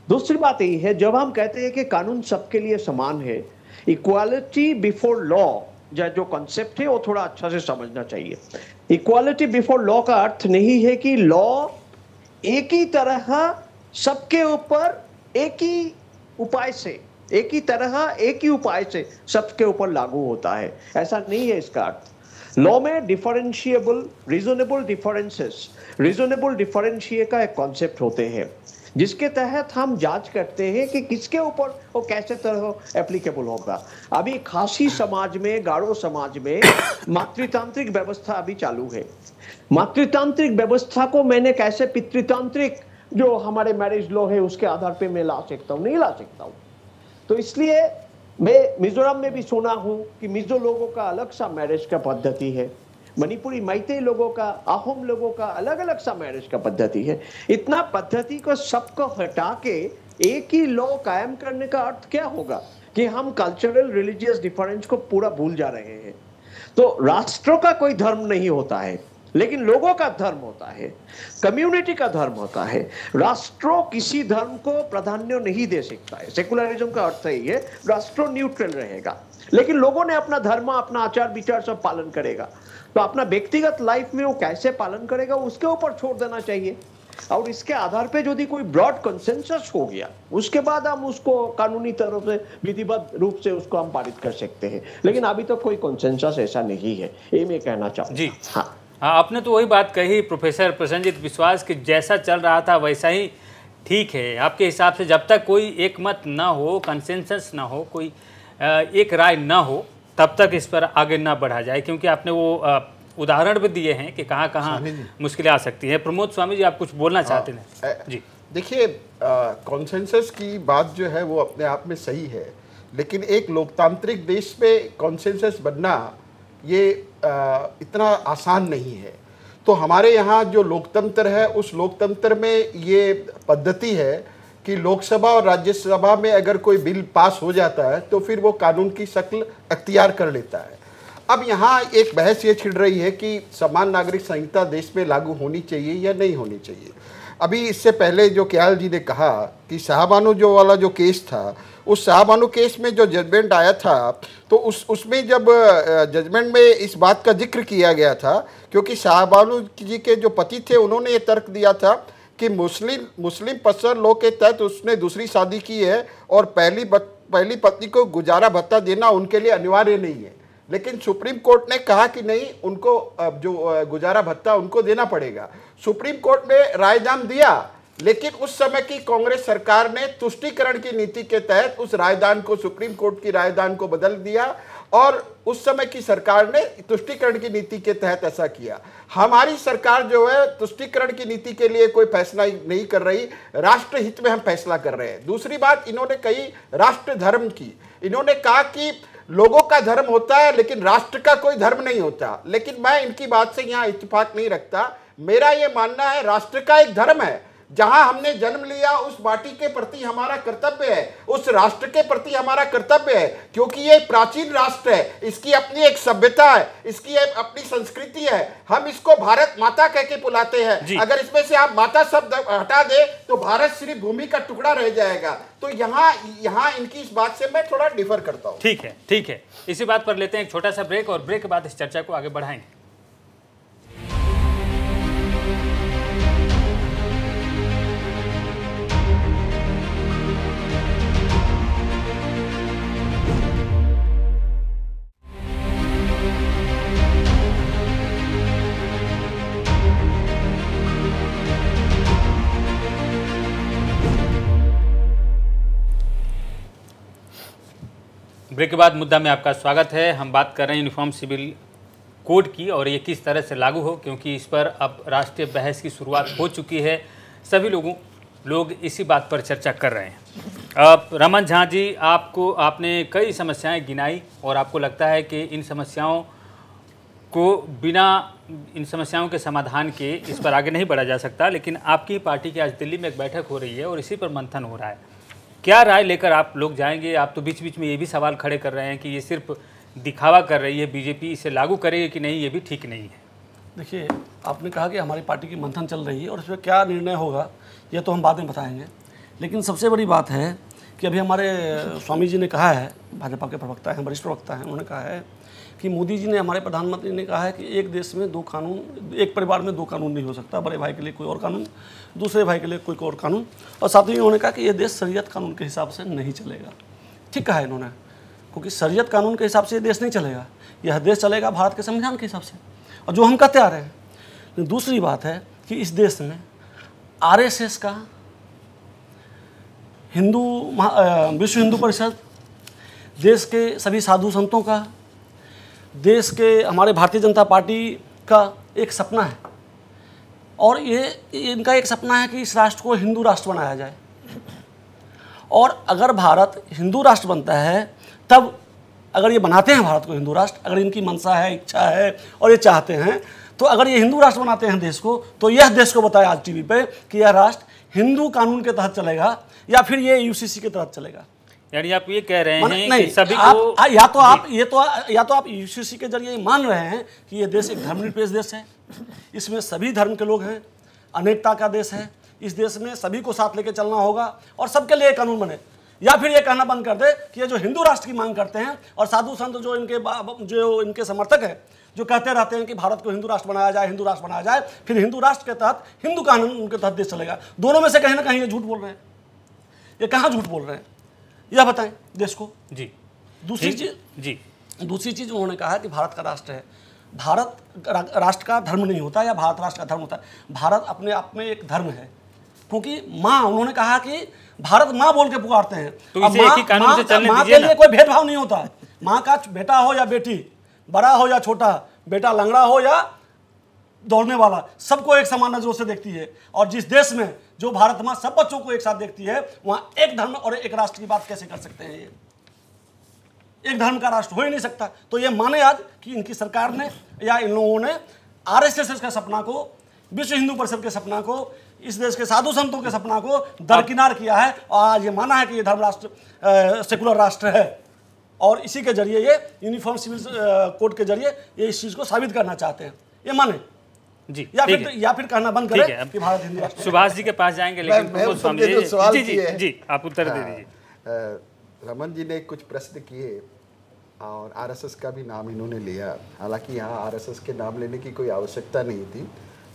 दूसरी बात यही है जब हम कहते हैं कि कानून सबके लिए समान है इक्वालिटी बिफोर लॉ जो कॉन्सेप्ट है वो थोड़ा अच्छा से समझना चाहिए इक्वालिटी बिफोर लॉ का अर्थ नहीं है कि लॉ एक ही तरह सबके ऊपर एक ही उपाय से एक ही तरह एक ही उपाय से सबके ऊपर लागू होता है ऐसा नहीं है इसका अर्थ लॉ में differentiable reasonable differences reasonable differentia का एक कॉन्सेप्ट होते हैं जिसके तहत हम जांच करते हैं कि किसके ऊपर वो कैसे तरह एप्लीकेबल होगा अभी खासी समाज में गाढ़ो समाज में मातृतांत्रिक व्यवस्था अभी चालू है मातृतांत्रिक व्यवस्था को मैंने कैसे पितृतांत्रिक जो हमारे मैरिज लॉ है उसके आधार पे मैं ला सकता हूँ नहीं ला सकता हूँ तो इसलिए मैं मिजोरम में भी सुना हूँ कि मिजो लोगों का अलग सा मैरिज का पद्धति है मणिपुरी मैते लोगों का आहोम लोगों का अलग अलग सा मैरिज का पद्धति है इतना पद्धति को सबको हटा के एक ही लॉ कायम करने का अर्थ क्या होगा कि हम कल्चरल रिलीजियस डिफरेंस को पूरा भूल जा रहे हैं तो राष्ट्रों का कोई धर्म नहीं होता है लेकिन लोगों का धर्म होता है कम्युनिटी का धर्म होता है राष्ट्रों किसी धर्म को प्राधान्य नहीं दे सकता है सेकुलरिज्म का अर्थ यही है राष्ट्र न्यूट्रल रहेगा लेकिन लोगों ने अपना धर्म अपना आचार विचार सब पालन करेगा तो अपना व्यक्तिगत लाइफ में वो कैसे पालन करेगा उसके ऊपर छोड़ देना चाहिए और इसके आधार पे यदि कोई ब्रॉड कंसेंसस हो गया उसके बाद हम उसको कानूनी तरफ से विधिवत रूप से उसको हम पारित कर सकते हैं लेकिन अभी तक तो कोई कंसेंसस ऐसा नहीं है ये मैं कहना जी हाँ हाँ आपने तो वही बात कही प्रोफेसर प्रसन्नजीत विश्वास कि जैसा चल रहा था वैसा ही ठीक है आपके हिसाब से जब तक कोई एक मत ना हो कंसेंसस ना हो कोई एक राय ना हो तब तक इस पर आगे ना बढ़ा जाए क्योंकि आपने वो उदाहरण भी दिए हैं कि कहाँ कहाँ मुश्किलें आ सकती हैं प्रमोद स्वामी जी आप कुछ बोलना हाँ, चाहते हैं जी देखिए कॉन्सेंसस की बात जो है वो अपने आप में सही है लेकिन एक लोकतांत्रिक देश में कॉन्सेंसस बनना ये इतना आसान नहीं है तो हमारे यहाँ जो लोकतंत्र है उस लोकतंत्र में ये पद्धति है कि लोकसभा और राज्यसभा में अगर कोई बिल पास हो जाता है तो फिर वो कानून की शक्ल अख्तियार कर लेता है अब यहाँ एक बहस ये छिड़ रही है कि समान नागरिक संहिता देश में लागू होनी चाहिए या नहीं होनी चाहिए अभी इससे पहले जो क्याल जी ने कहा कि शाहबानो जो वाला जो केस था उस शाहबानो केस में जो जजमेंट आया था तो उस उसमें जब जजमेंट में इस बात का जिक्र किया गया था क्योंकि शाहबानो जी के जो पति थे उन्होंने ये तर्क दिया था कि मुस्लिम मुस्लिम पसर लो के तहत उसने दूसरी शादी की है और पहली पहली पत्नी को गुजारा भत्ता देना उनके लिए अनिवार्य नहीं है लेकिन सुप्रीम कोर्ट ने कहा कि नहीं उनको जो गुजारा भत्ता उनको देना पड़ेगा सुप्रीम कोर्ट ने रायदान दिया लेकिन उस समय की कांग्रेस सरकार ने तुष्टिकरण की नीति के तहत उस रायदान को सुप्रीम कोर्ट की रायदान को बदल दिया और उस समय की सरकार ने तुष्टिकरण की नीति के तहत ऐसा किया हमारी सरकार जो है तुष्टिकरण की नीति के लिए कोई फैसला नहीं कर रही राष्ट्र हित में हम फैसला कर रहे हैं दूसरी बात इन्होंने कही राष्ट्र धर्म की इन्होंने कहा कि लोगों का धर्म होता है लेकिन राष्ट्र का कोई धर्म नहीं होता लेकिन मैं इनकी बात से यहाँ इतफाक नहीं रखता मेरा ये मानना है राष्ट्र का एक धर्म है जहां हमने जन्म लिया उस माटी के प्रति हमारा कर्तव्य है उस राष्ट्र के प्रति हमारा कर्तव्य है क्योंकि ये प्राचीन राष्ट्र है इसकी अपनी एक सभ्यता है इसकी एक अपनी संस्कृति है हम इसको भारत माता कह के बुलाते हैं अगर इसमें से आप माता शब्द हटा दे तो भारत श्री भूमि का टुकड़ा रह जाएगा तो यहाँ यहाँ इनकी इस बात से मैं थोड़ा डिफर करता हूँ ठीक है ठीक है इसी बात पर लेते हैं एक छोटा सा ब्रेक और ब्रेक के बाद इस चर्चा को आगे बढ़ाएंगे ब्रेक के बाद मुद्दा में आपका स्वागत है हम बात कर रहे हैं यूनिफॉर्म सिविल कोड की और ये किस तरह से लागू हो क्योंकि इस पर अब राष्ट्रीय बहस की शुरुआत हो चुकी है सभी लोगों लोग इसी बात पर चर्चा कर रहे हैं अब रमन झा जी आपको आपने कई समस्याएं गिनाई और आपको लगता है कि इन समस्याओं को बिना इन समस्याओं के समाधान के इस पर आगे नहीं बढ़ा जा सकता लेकिन आपकी पार्टी की आज दिल्ली में एक बैठक हो रही है और इसी पर मंथन हो रहा है क्या राय लेकर आप लोग जाएंगे आप तो बीच बीच में ये भी सवाल खड़े कर रहे हैं कि ये सिर्फ दिखावा कर रही है बीजेपी इसे लागू करेगी कि नहीं ये भी ठीक नहीं है देखिए आपने कहा कि हमारी पार्टी की मंथन चल रही है और इसमें क्या निर्णय होगा ये तो हम बाद में बताएंगे लेकिन सबसे बड़ी बात है कि अभी हमारे स्वामी जी ने कहा है भाजपा के प्रवक्ता हैं वरिष्ठ प्रवक्ता हैं उन्होंने कहा है कि मोदी जी ने हमारे प्रधानमंत्री ने कहा है कि एक देश में दो कानून एक परिवार में दो कानून नहीं हो सकता बड़े भाई के लिए कोई और कानून दूसरे भाई के लिए कोई और कानून और साथ ही उन्होंने कहा कि यह देश शरीयत कानून के हिसाब से नहीं चलेगा ठीक कहा इन्होंने क्योंकि शरीयत कानून के हिसाब से ये देश नहीं चलेगा यह देश चलेगा भारत के संविधान के हिसाब से और जो हम कहते आ रहे हैं दूसरी बात है कि इस देश में एस का हिंदू विश्व हिंदू परिषद देश के सभी साधु संतों का देश के हमारे भारतीय जनता पार्टी का एक सपना है और ये इनका एक सपना है कि इस राष्ट्र को हिंदू राष्ट्र बनाया जाए और अगर भारत हिंदू राष्ट्र बनता है तब अगर ये बनाते हैं भारत को हिंदू राष्ट्र अगर इनकी मनसा है इच्छा है और ये चाहते हैं तो अगर ये हिंदू राष्ट्र बनाते हैं देश को तो यह देश को बताया आज टीवी पे कि यह राष्ट्र हिंदू कानून के तहत चलेगा या फिर ये यूसीसी के तहत चलेगा यानी आप ये कह रहे हैं नहीं, कि सभी आप, को आ, या तो आप ये तो या तो आप यूसीसी के जरिए मान रहे हैं कि ये देश एक धर्मनिरपेक्ष देश है इसमें सभी धर्म के लोग हैं अनेकता का देश है इस देश में सभी को साथ लेके चलना होगा और सबके लिए कानून बने या फिर ये कहना बंद कर दे कि ये जो हिंदू राष्ट्र की मांग करते हैं और साधु संत जो इनके जो इनके समर्थक हैं जो कहते रहते हैं कि भारत को हिंदू राष्ट्र बनाया जाए हिंदू राष्ट्र बनाया जाए फिर हिंदू राष्ट्र के तहत हिंदू कानून उनके तहत देश चलेगा दोनों में से कहीं ना कहीं ये झूठ बोल रहे हैं ये कहाँ झूठ बोल रहे हैं यह बताएं देश को जी दूसरी चीज जी दूसरी चीज उन्होंने कहा कि भारत का राष्ट्र है भारत राष्ट्र का धर्म नहीं होता या भारत राष्ट्र का धर्म होता है भारत अपने आप में एक धर्म है क्योंकि माँ उन्होंने कहा कि भारत माँ बोल के पुकारते हैं तो इसे एक से चलने माँ के लिए कोई भेदभाव नहीं होता माँ का बेटा हो या बेटी बड़ा हो या छोटा बेटा लंगड़ा हो या दौड़ने वाला सबको एक समान नज़रों से देखती है और जिस देश में जो भारत माँ सब बच्चों को एक साथ देखती है वहां एक धर्म और एक राष्ट्र की बात कैसे कर सकते हैं ये एक धर्म का राष्ट्र हो ही नहीं सकता तो ये माने आज कि इनकी सरकार ने या इन लोगों ने आरएसएस का सपना को विश्व हिंदू परिषद के सपना को इस देश के साधु संतों के सपना को दरकिनार किया है और आज ये माना है कि ये धर्म राष्ट्र सेकुलर राष्ट्र है और इसी के जरिए ये यूनिफॉर्म सिविल कोड के जरिए ये इस चीज़ को साबित करना चाहते हैं ये माने जी या फिर या फिर कहना बंद करें कि भारत राष्ट्र सुभाष जी के पास जाएंगे लेकिन जी जी जी आप उत्तर दे हाँ, दीजिए रमन जी ने कुछ प्रश्न किए और आरएसएस का भी नाम इन्होंने लिया हालांकि यहाँ आरएसएस के नाम लेने की कोई आवश्यकता नहीं थी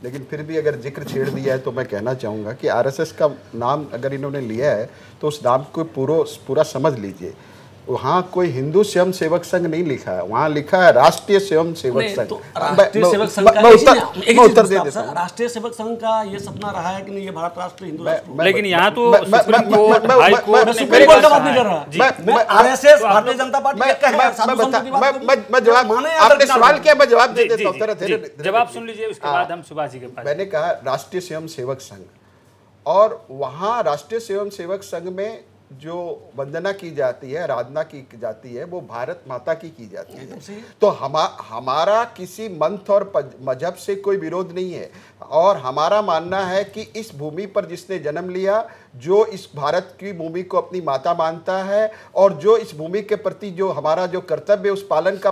लेकिन फिर भी अगर जिक्र छेड़ दिया है तो मैं कहना चाहूँगा कि आरएसएस का नाम अगर इन्होंने लिया है तो उस नाम को पूरा पूरा समझ लीजिए वहाँ कोई हिंदू स्वयं सेवक संघ नहीं लिखा है वहाँ लिखा है राष्ट्रीय स्वयं सेवक संघ तो राष्ट्रीय उत्तर दे देता राष्ट्रीय सेवक संघ का ये सपना रहा है कि नहीं ये भारत राष्ट्र हिंदू लेकिन यहाँ तो आपने सवाल किया मैं जवाब जवाब सुन लीजिए उसके हाँ। बाद हम सुभाष जी के पास मैंने कहा राष्ट्रीय स्वयं सेवक संघ और वहाँ राष्ट्रीय स्वयं सेवक संघ में जो वंदना की जाती है आराधना की जाती है वो भारत माता की की जाती है तो हम हमारा किसी मंथ और मजहब से कोई विरोध नहीं है और हमारा मानना है कि इस भूमि पर जिसने जन्म लिया जो इस भारत की भूमि को अपनी माता मानता है और जो इस भूमि के प्रति जो हमारा जो कर्तव्य उस पालन का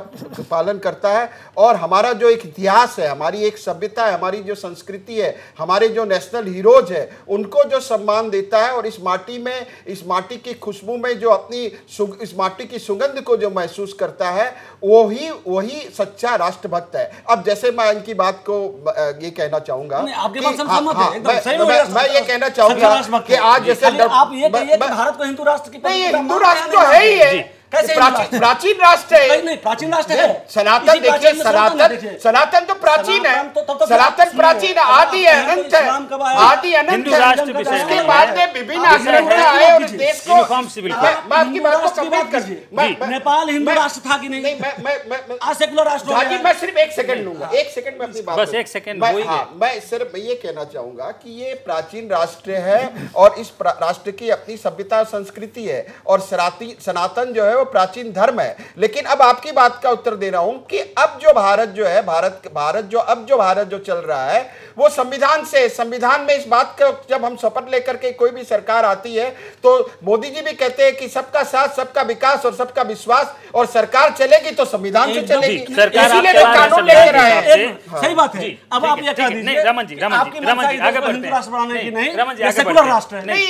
पालन करता है और हमारा जो एक इतिहास है हमारी एक सभ्यता है हमारी जो संस्कृति है हमारे जो नेशनल हीरोज है उनको जो सम्मान देता है और इस माटी में इस माटी की खुशबू में जो अपनी इस माटी की सुगंध को जो महसूस करता है वही वही सच्चा राष्ट्रभक्त है अब जैसे मैं इनकी बात को ये कहना चाहूँगा हाँ, हाँ, मैं ये कहना चाहूँगा कि आज जैसे आप ये कहिए कि भारत को हिंदू राष्ट्र की नहीं हिंदू राष्ट्र तो है ही है प्राचीन राष्ट्र है प्राचीन राष्ट्र है सनातन देखिए सनातन तो सनातन तो प्राचीन है सनातन प्राचीन है आदि अनंत है आदि अनंत है उसके बाद में विभिन्न आक्रमण आए और देश को मैं आपकी बात को कंप्लीट कर नेपाल हिंदू राष्ट्र था कि नहीं सेकुलर राष्ट्र मैं सिर्फ एक सेकंड लूंगा एक सेकंड में अपनी बात बस एक सेकंड हाँ, मैं सिर्फ ये कहना चाहूंगा कि ये प्राचीन राष्ट्र है और इस राष्ट्र की अपनी सभ्यता संस्कृति है और सनातन जो है वो वो प्राचीन धर्म है लेकिन अब आपकी बात का उत्तर दे रहा हूं कि अब जो भारत जो है भारत भारत जो अब जो भारत जो चल रहा है वो संविधान से संविधान में इस बात का जब हम शपथ लेकर के कोई भी सरकार आती है तो मोदी जी भी कहते हैं कि सबका साथ सबका विकास और सबका विश्वास और सरकार चलेगी तो संविधान से चलेगी इसीलिए जो कानून लेकर आए हाँ। सही बात है अब आप ये कह दीजिए रमन जी रमन जी रमन जी तो आगे बढ़ते हैं नहीं रमन जी आगे बढ़ते हैं नहीं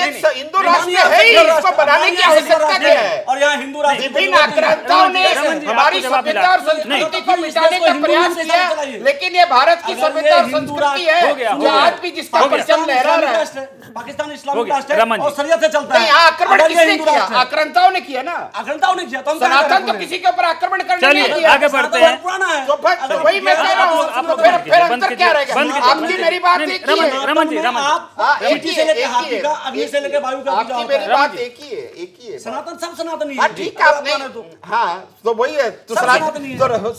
ये तो हिंदू तो राष्ट्र है इसको बनाने की आवश्यकता क्या है और यहाँ हिंदू राष्ट्र हमारी सभ्यता को का प्रयास किया लेकिन ये भारत की सभ्यता है आज भी जिसका लहरा रहा है पाकिस्तान इस्लामिक राष्ट्र है और शरीयत से चलता है आक्रमण किसने किया आक्रमणताओं ने किया ना आक्रमणताओं ने किया तो हम सनातन तो किसी के ऊपर आक्रमण करने नहीं किया आगे बढ़ते हैं पुराना है तो वही मैं कह रहा हूं आप तो लोग फिर फिर अंतर क्या रहेगा आप की मेरी बात एक ही है रमन जी रमन आप हाँ, एटी से लेकर हाथी का अग्नि से लेकर वायु का आपकी मेरी बात एक ही है एक ही है सनातन सब सनातन ही है हाँ, ठीक है आप नहीं तो। हां तो वही है तो सनातन तो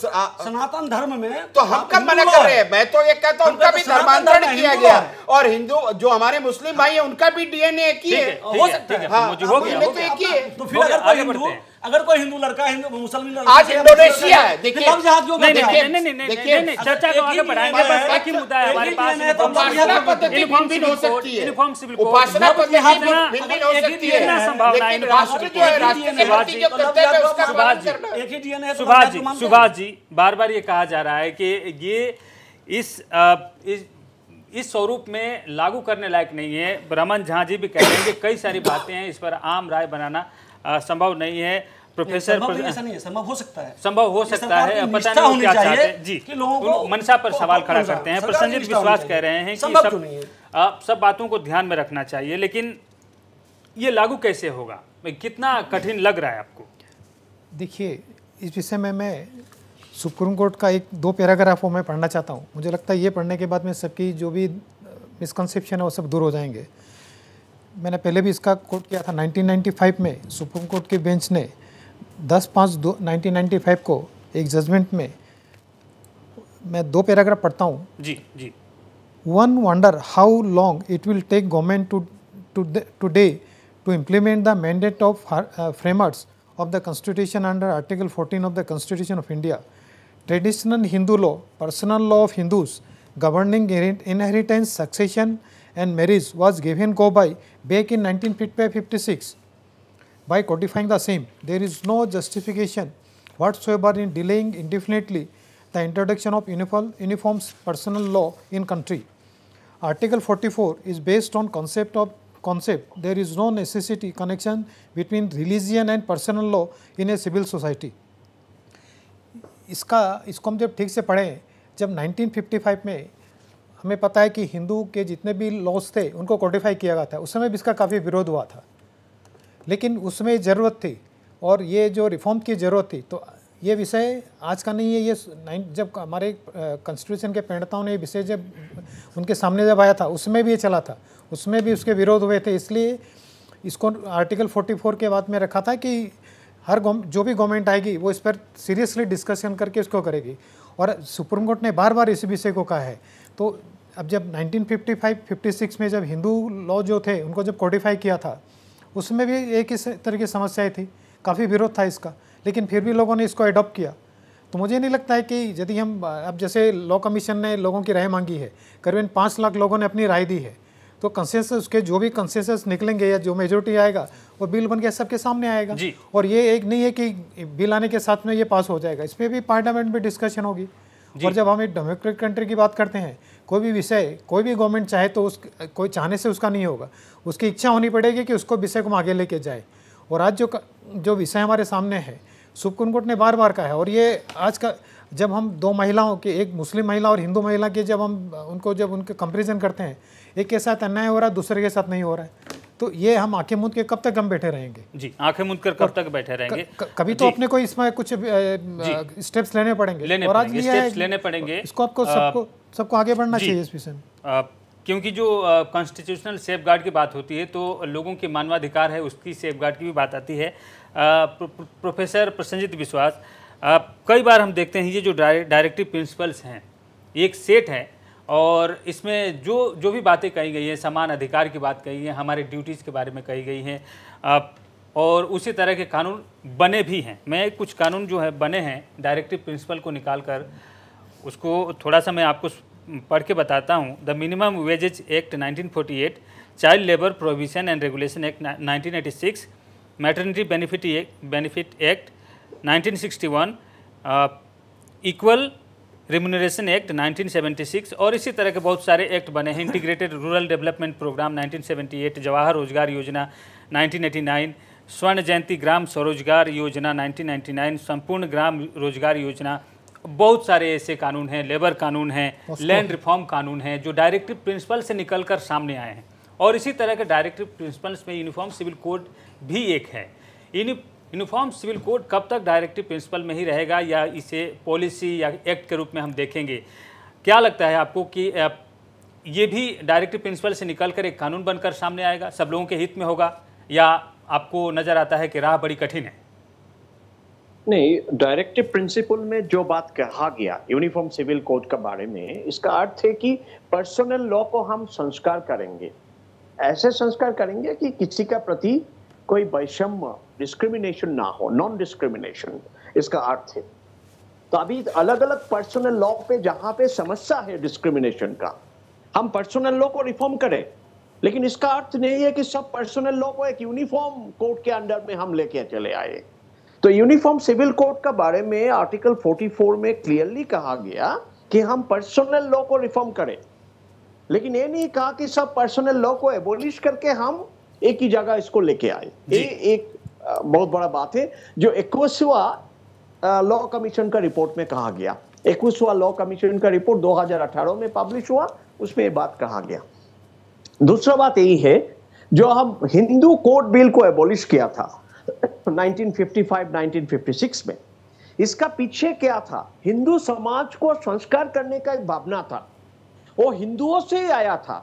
सनातन धर्म में तो हम कब मना कर रहे हैं मैं तो ये कहता हूं उनका भी धर्मांतरण किया गया और हिंदू जो हमारे मुस्लिम भाई है उनका भी डीएनए एक ही है हो सकता है तो एक ही है तो फिर अगर तो कोई हिंदू अगर कोई हिंदू लड़का हिंदू मुसलमान आज इंडोनेशिया है तो देखिए हम जहां क्यों नहीं नहीं नहीं नहीं नहीं नहीं चर्चा को तो आगे बढ़ाएंगे बस ही मुद्दा है हमारे पास तो उपासना पद्धति भिन्न हो सकती है यूनिफॉर्म सिविल उपासना पद्धति भिन्न हो सकती है संभावना है राष्ट्र जो है राष्ट्र के जो है उसका पालन करना एक सुभाष जी सुभाष जी बार-बार ये कहा जा रहा है कि ये इस, इस इस स्वरूप में लागू करने लायक नहीं है रमन झा जी भी कह रहे हैं कि कई सारी बातें हैं इस पर आम राय बनाना संभव नहीं है प्रोफेसर नहीं है संभव हो सकता है संभव हो सकता है पता नहीं क्या चाहते जी मनसा पर सवाल खड़ा करते हैं प्रसन्नजीत विश्वास कह रहे हैं कि सब सब बातों को ध्यान में रखना चाहिए लेकिन ये लागू कैसे होगा कितना कठिन लग रहा है आपको देखिए इस विषय में मैं सुप्रीम कोर्ट का एक दो पैराग्राफों मैं पढ़ना चाहता हूँ मुझे लगता है ये पढ़ने के बाद में सबकी जो भी मिसकनसेप्शन है वो सब दूर हो जाएंगे मैंने पहले भी इसका कोर्ट किया था 1995 में सुप्रीम कोर्ट के बेंच ने 10 पाँच दो नाइनटीन को एक जजमेंट में मैं दो पैराग्राफ पढ़ता हूँ जी जी one wonder how long it will take government today to implement the mandate of uh, of the constitution under article article 14 of the constitution of India Traditional Hindu law, personal law of Hindus governing inheritance, succession and marriage was given go by back in 1956 by codifying the same. There is no justification whatsoever in delaying indefinitely the introduction of uniform, personal law in country. Article 44 is based on concept of concept. There is no necessity connection between religion and personal law in a civil society. इसका इसको हम जब ठीक से पढ़ें जब 1955 में हमें पता है कि हिंदू के जितने भी लॉज थे उनको कोडिफाई किया गया था उस समय भी इसका काफ़ी विरोध हुआ था लेकिन उसमें ज़रूरत थी और ये जो रिफॉर्म की ज़रूरत थी तो ये विषय आज का नहीं है ये जब हमारे कॉन्स्टिट्यूशन के प्रणताओं ने ये विषय जब उनके सामने जब आया था उसमें भी ये चला था उसमें भी उसके विरोध हुए थे इसलिए इसको आर्टिकल 44 के बाद में रखा था कि हर जो भी गवर्नमेंट आएगी वो इस पर सीरियसली डिस्कशन करके इसको करेगी और सुप्रीम कोर्ट ने बार बार इस विषय को कहा है तो अब जब 1955, 56 में जब हिंदू लॉ जो थे उनको जब कोडिफाई किया था उसमें भी एक इस तरह की समस्याएँ थी काफ़ी विरोध था इसका लेकिन फिर भी लोगों ने इसको एडॉप्ट किया तो मुझे नहीं लगता है कि यदि हम अब जैसे लॉ कमीशन ने लोगों की राय मांगी है करीबन पाँच लाख लोगों ने अपनी राय दी है तो कंसेंसस के जो भी कंसेंसस निकलेंगे या जो मेजोरिटी आएगा वो बिल बन के सबके सामने आएगा और ये एक नहीं है कि बिल आने के साथ में ये पास हो जाएगा इसमें भी पार्लियामेंट में डिस्कशन होगी और जब हम एक डेमोक्रेट कंट्री की बात करते हैं कोई भी विषय कोई भी गवर्नमेंट चाहे तो उस कोई चाहने से उसका नहीं होगा उसकी इच्छा होनी पड़ेगी कि उसको विषय को आगे लेके जाए और आज जो जो विषय हमारे सामने है सुप्रीम कोर्ट ने बार बार कहा है और ये आज का जब हम दो महिलाओं के एक मुस्लिम महिला और हिंदू महिला के जब हम उनको जब उनके कंपेरिजन करते हैं एक के साथ अन्याय हो रहा है दूसरे के साथ नहीं हो रहा है तो ये हम आंखें मूंद के कब तक हम बैठे रहेंगे जी आंखें मूंद कर कब तक बैठे रहेंगे कभी तो अपने को इसमें कुछ स्टेप्स लेने पड़ेंगे लेने और आज स्टेप्स लेने पड़ेंगे इसको आपको सबको सबको आगे बढ़ना चाहिए इस विषय में क्योंकि जो कॉन्स्टिट्यूशनल सेफ गार्ड की बात होती है तो लोगों के मानवाधिकार है उसकी सेफ गार्ड की भी बात आती है प्रोफेसर प्रसन्नजीत विश्वास कई बार हम देखते हैं ये जो डायरेक्टिव प्रिंसिपल्स हैं एक सेट है और इसमें जो जो भी बातें कही गई हैं समान अधिकार की बात कही है हमारे ड्यूटीज़ के बारे में कही गई हैं और उसी तरह के कानून बने भी हैं मैं कुछ कानून जो है बने हैं डायरेक्टिव प्रिंसिपल को निकाल कर उसको थोड़ा सा मैं आपको पढ़ के बताता हूँ the minimum wages act 1948, child labour provision and regulation act 1986, maternity benefit benefit act 1961, equal remuneration act 1976 और इसी तरह के बहुत सारे एक्ट बने हैं integrated rural development programme 1978 Jawahar Rozgar Yojana 1989 स्वर्ण जयंती ग्राम स्वरोजगार योजना 1999 संपूर्ण ग्राम रोजगार योजना बहुत सारे ऐसे कानून हैं लेबर कानून हैं लैंड रिफॉर्म कानून हैं जो डायरेक्टिव प्रिंसिपल से निकल कर सामने आए हैं और इसी तरह के डायरेक्टिव प्रिंसिपल्स में यूनिफॉर्म सिविल कोड भी एक है इन यूनिफॉर्म सिविल कोड कब तक डायरेक्टिव प्रिंसिपल में ही रहेगा या इसे पॉलिसी या एक्ट के रूप में हम देखेंगे क्या लगता है आपको कि ये भी डायरेक्टिव प्रिंसिपल से निकलकर एक कानून बनकर सामने आएगा सब लोगों के हित में होगा या आपको नज़र आता है कि राह बड़ी कठिन है नहीं डायरेक्टिव प्रिंसिपल में जो बात कहा गया यूनिफॉर्म सिविल कोड के बारे में इसका अर्थ है कि पर्सनल लॉ को हम संस्कार करेंगे ऐसे संस्कार करेंगे कि किसी का प्रति कोई वैषम्य डिस्क्रिमिनेशन ना हो नॉन डिस्क्रिमिनेशन इसका अर्थ है तो अभी अलग अलग पर्सनल लॉ पे जहां पे समस्या है डिस्क्रिमिनेशन का हम पर्सनल लॉ को रिफॉर्म करें लेकिन इसका अर्थ नहीं है कि सब पर्सनल लॉ को एक यूनिफॉर्म कोर्ट के अंडर में हम लेके चले आए तो यूनिफॉर्म सिविल कोर्ट का बारे में आर्टिकल 44 में क्लियरली कहा गया कि हम पर्सनल लॉ को रिफॉर्म करें लेकिन ये नहीं कहा कि सब पर्सनल लॉ को एबोलिश करके हम एक ही जगह इसको लेके आए ये एक बहुत बड़ा बात है जो इक्कीसवा लॉ कमीशन का रिपोर्ट में कहा गया इक्कीसवा लॉ कमीशन का रिपोर्ट 2018 में पब्लिश हुआ उसमें ये बात कहा गया दूसरा बात यही है जो हम हिंदू कोर्ट बिल को एबोलिश किया था 1955-1956 में इसका पीछे क्या था हिंदू समाज को संस्कार करने का एक भावना था वो हिंदुओं से ही आया था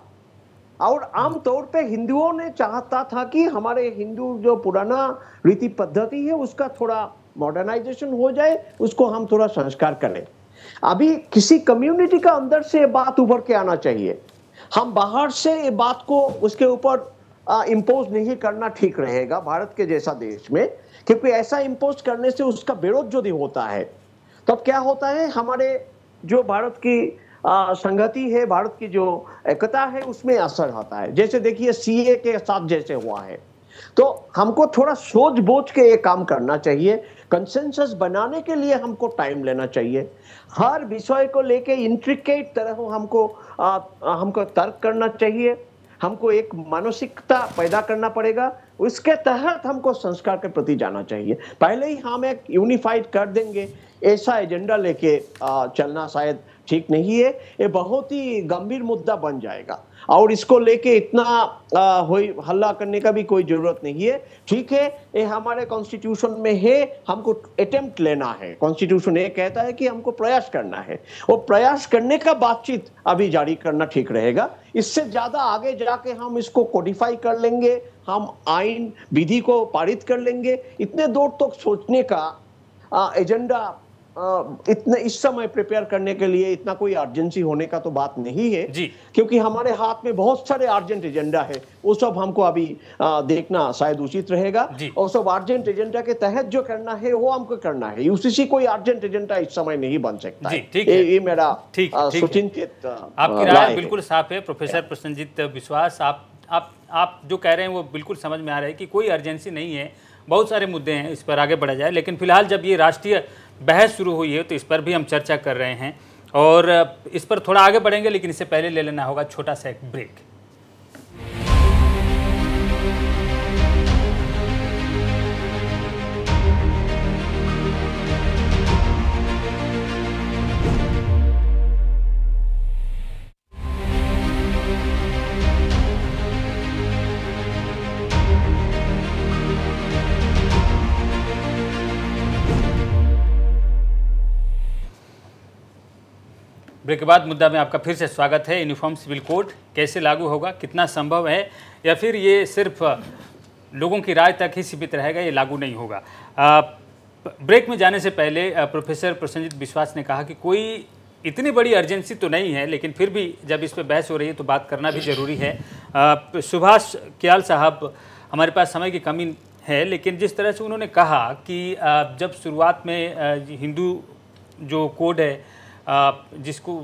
और आमतौर हम्म। पे हिंदुओं ने चाहता था कि हमारे हिंदू जो पुराना रीति पद्धति है उसका थोड़ा मॉडर्नाइजेशन हो जाए उसको हम थोड़ा संस्कार करें अभी किसी कम्युनिटी का अंदर से ये बात उभर के आना चाहिए हम बाहर से ये बात को उसके ऊपर इम्पोज नहीं करना ठीक रहेगा भारत के जैसा देश में क्योंकि ऐसा इम्पोज करने से उसका विरोध यदि होता है तब क्या होता है हमारे जो भारत की संगति है भारत की जो एकता है उसमें असर आता है जैसे देखिए सीए के साथ जैसे हुआ है तो हमको थोड़ा सोच बोझ के ये काम करना चाहिए कंसेंसस बनाने के लिए हमको टाइम लेना चाहिए हर विषय को लेके इंट्रिकेट तरह हमको आ, हमको तर्क करना चाहिए हमको एक मानसिकता पैदा करना पड़ेगा उसके तहत हमको संस्कार के प्रति जाना चाहिए पहले ही हम एक यूनिफाइड कर देंगे ऐसा एजेंडा लेके चलना शायद ठीक नहीं है ये बहुत ही गंभीर मुद्दा बन जाएगा और इसको लेके इतना हल्ला करने का भी कोई जरूरत नहीं है ठीक है ये हमारे कॉन्स्टिट्यूशन में है हमको अटेम्प्ट लेना है कॉन्स्टिट्यूशन ये कहता है कि हमको प्रयास करना है वो प्रयास करने का बातचीत अभी जारी करना ठीक रहेगा इससे ज्यादा आगे जाके हम इसको कोडिफाई कर लेंगे हम आइन विधि को पारित कर लेंगे इतने दूर तक तो सोचने का एजेंडा इतने इस समय प्रिपेयर करने के लिए इतना कोई अर्जेंसी होने का तो बात नहीं है जी। क्योंकि हमारे हाथ में बहुत सारे अर्जेंट एजेंडा है वो सब हमको अभी देखना शायद उचित रहेगा और सब अर्जेंट एजेंडा के तहत जो करना है वो हमको करना है यूसीसी कोई अर्जेंट एजेंडा इस समय नहीं बन सकता जी, ठीक है ये मेरा सुचिंतित आपकी राय बिल्कुल साफ है प्रोफेसर प्रसन्नजीत विश्वास आप आप जो कह रहे हैं वो बिल्कुल समझ में आ रहा है कि कोई अर्जेंसी नहीं है बहुत सारे मुद्दे हैं इस पर आगे बढ़ा जाए लेकिन फिलहाल जब ये राष्ट्रीय बहस शुरू हुई है तो इस पर भी हम चर्चा कर रहे हैं और इस पर थोड़ा आगे बढ़ेंगे लेकिन इससे पहले ले लेना होगा छोटा सा एक ब्रेक ब्रेक के बाद मुद्दा में आपका फिर से स्वागत है यूनिफॉर्म सिविल कोड कैसे लागू होगा कितना संभव है या फिर ये सिर्फ लोगों की राय तक ही सीमित रहेगा ये लागू नहीं होगा आ, ब्रेक में जाने से पहले प्रोफेसर प्रसन्नजीत विश्वास ने कहा कि कोई इतनी बड़ी अर्जेंसी तो नहीं है लेकिन फिर भी जब इस पर बहस हो रही है तो बात करना भी ज़रूरी है सुभाष क्याल साहब हमारे पास समय की कमी है लेकिन जिस तरह से उन्होंने कहा कि जब शुरुआत में हिंदू जो कोड है जिसको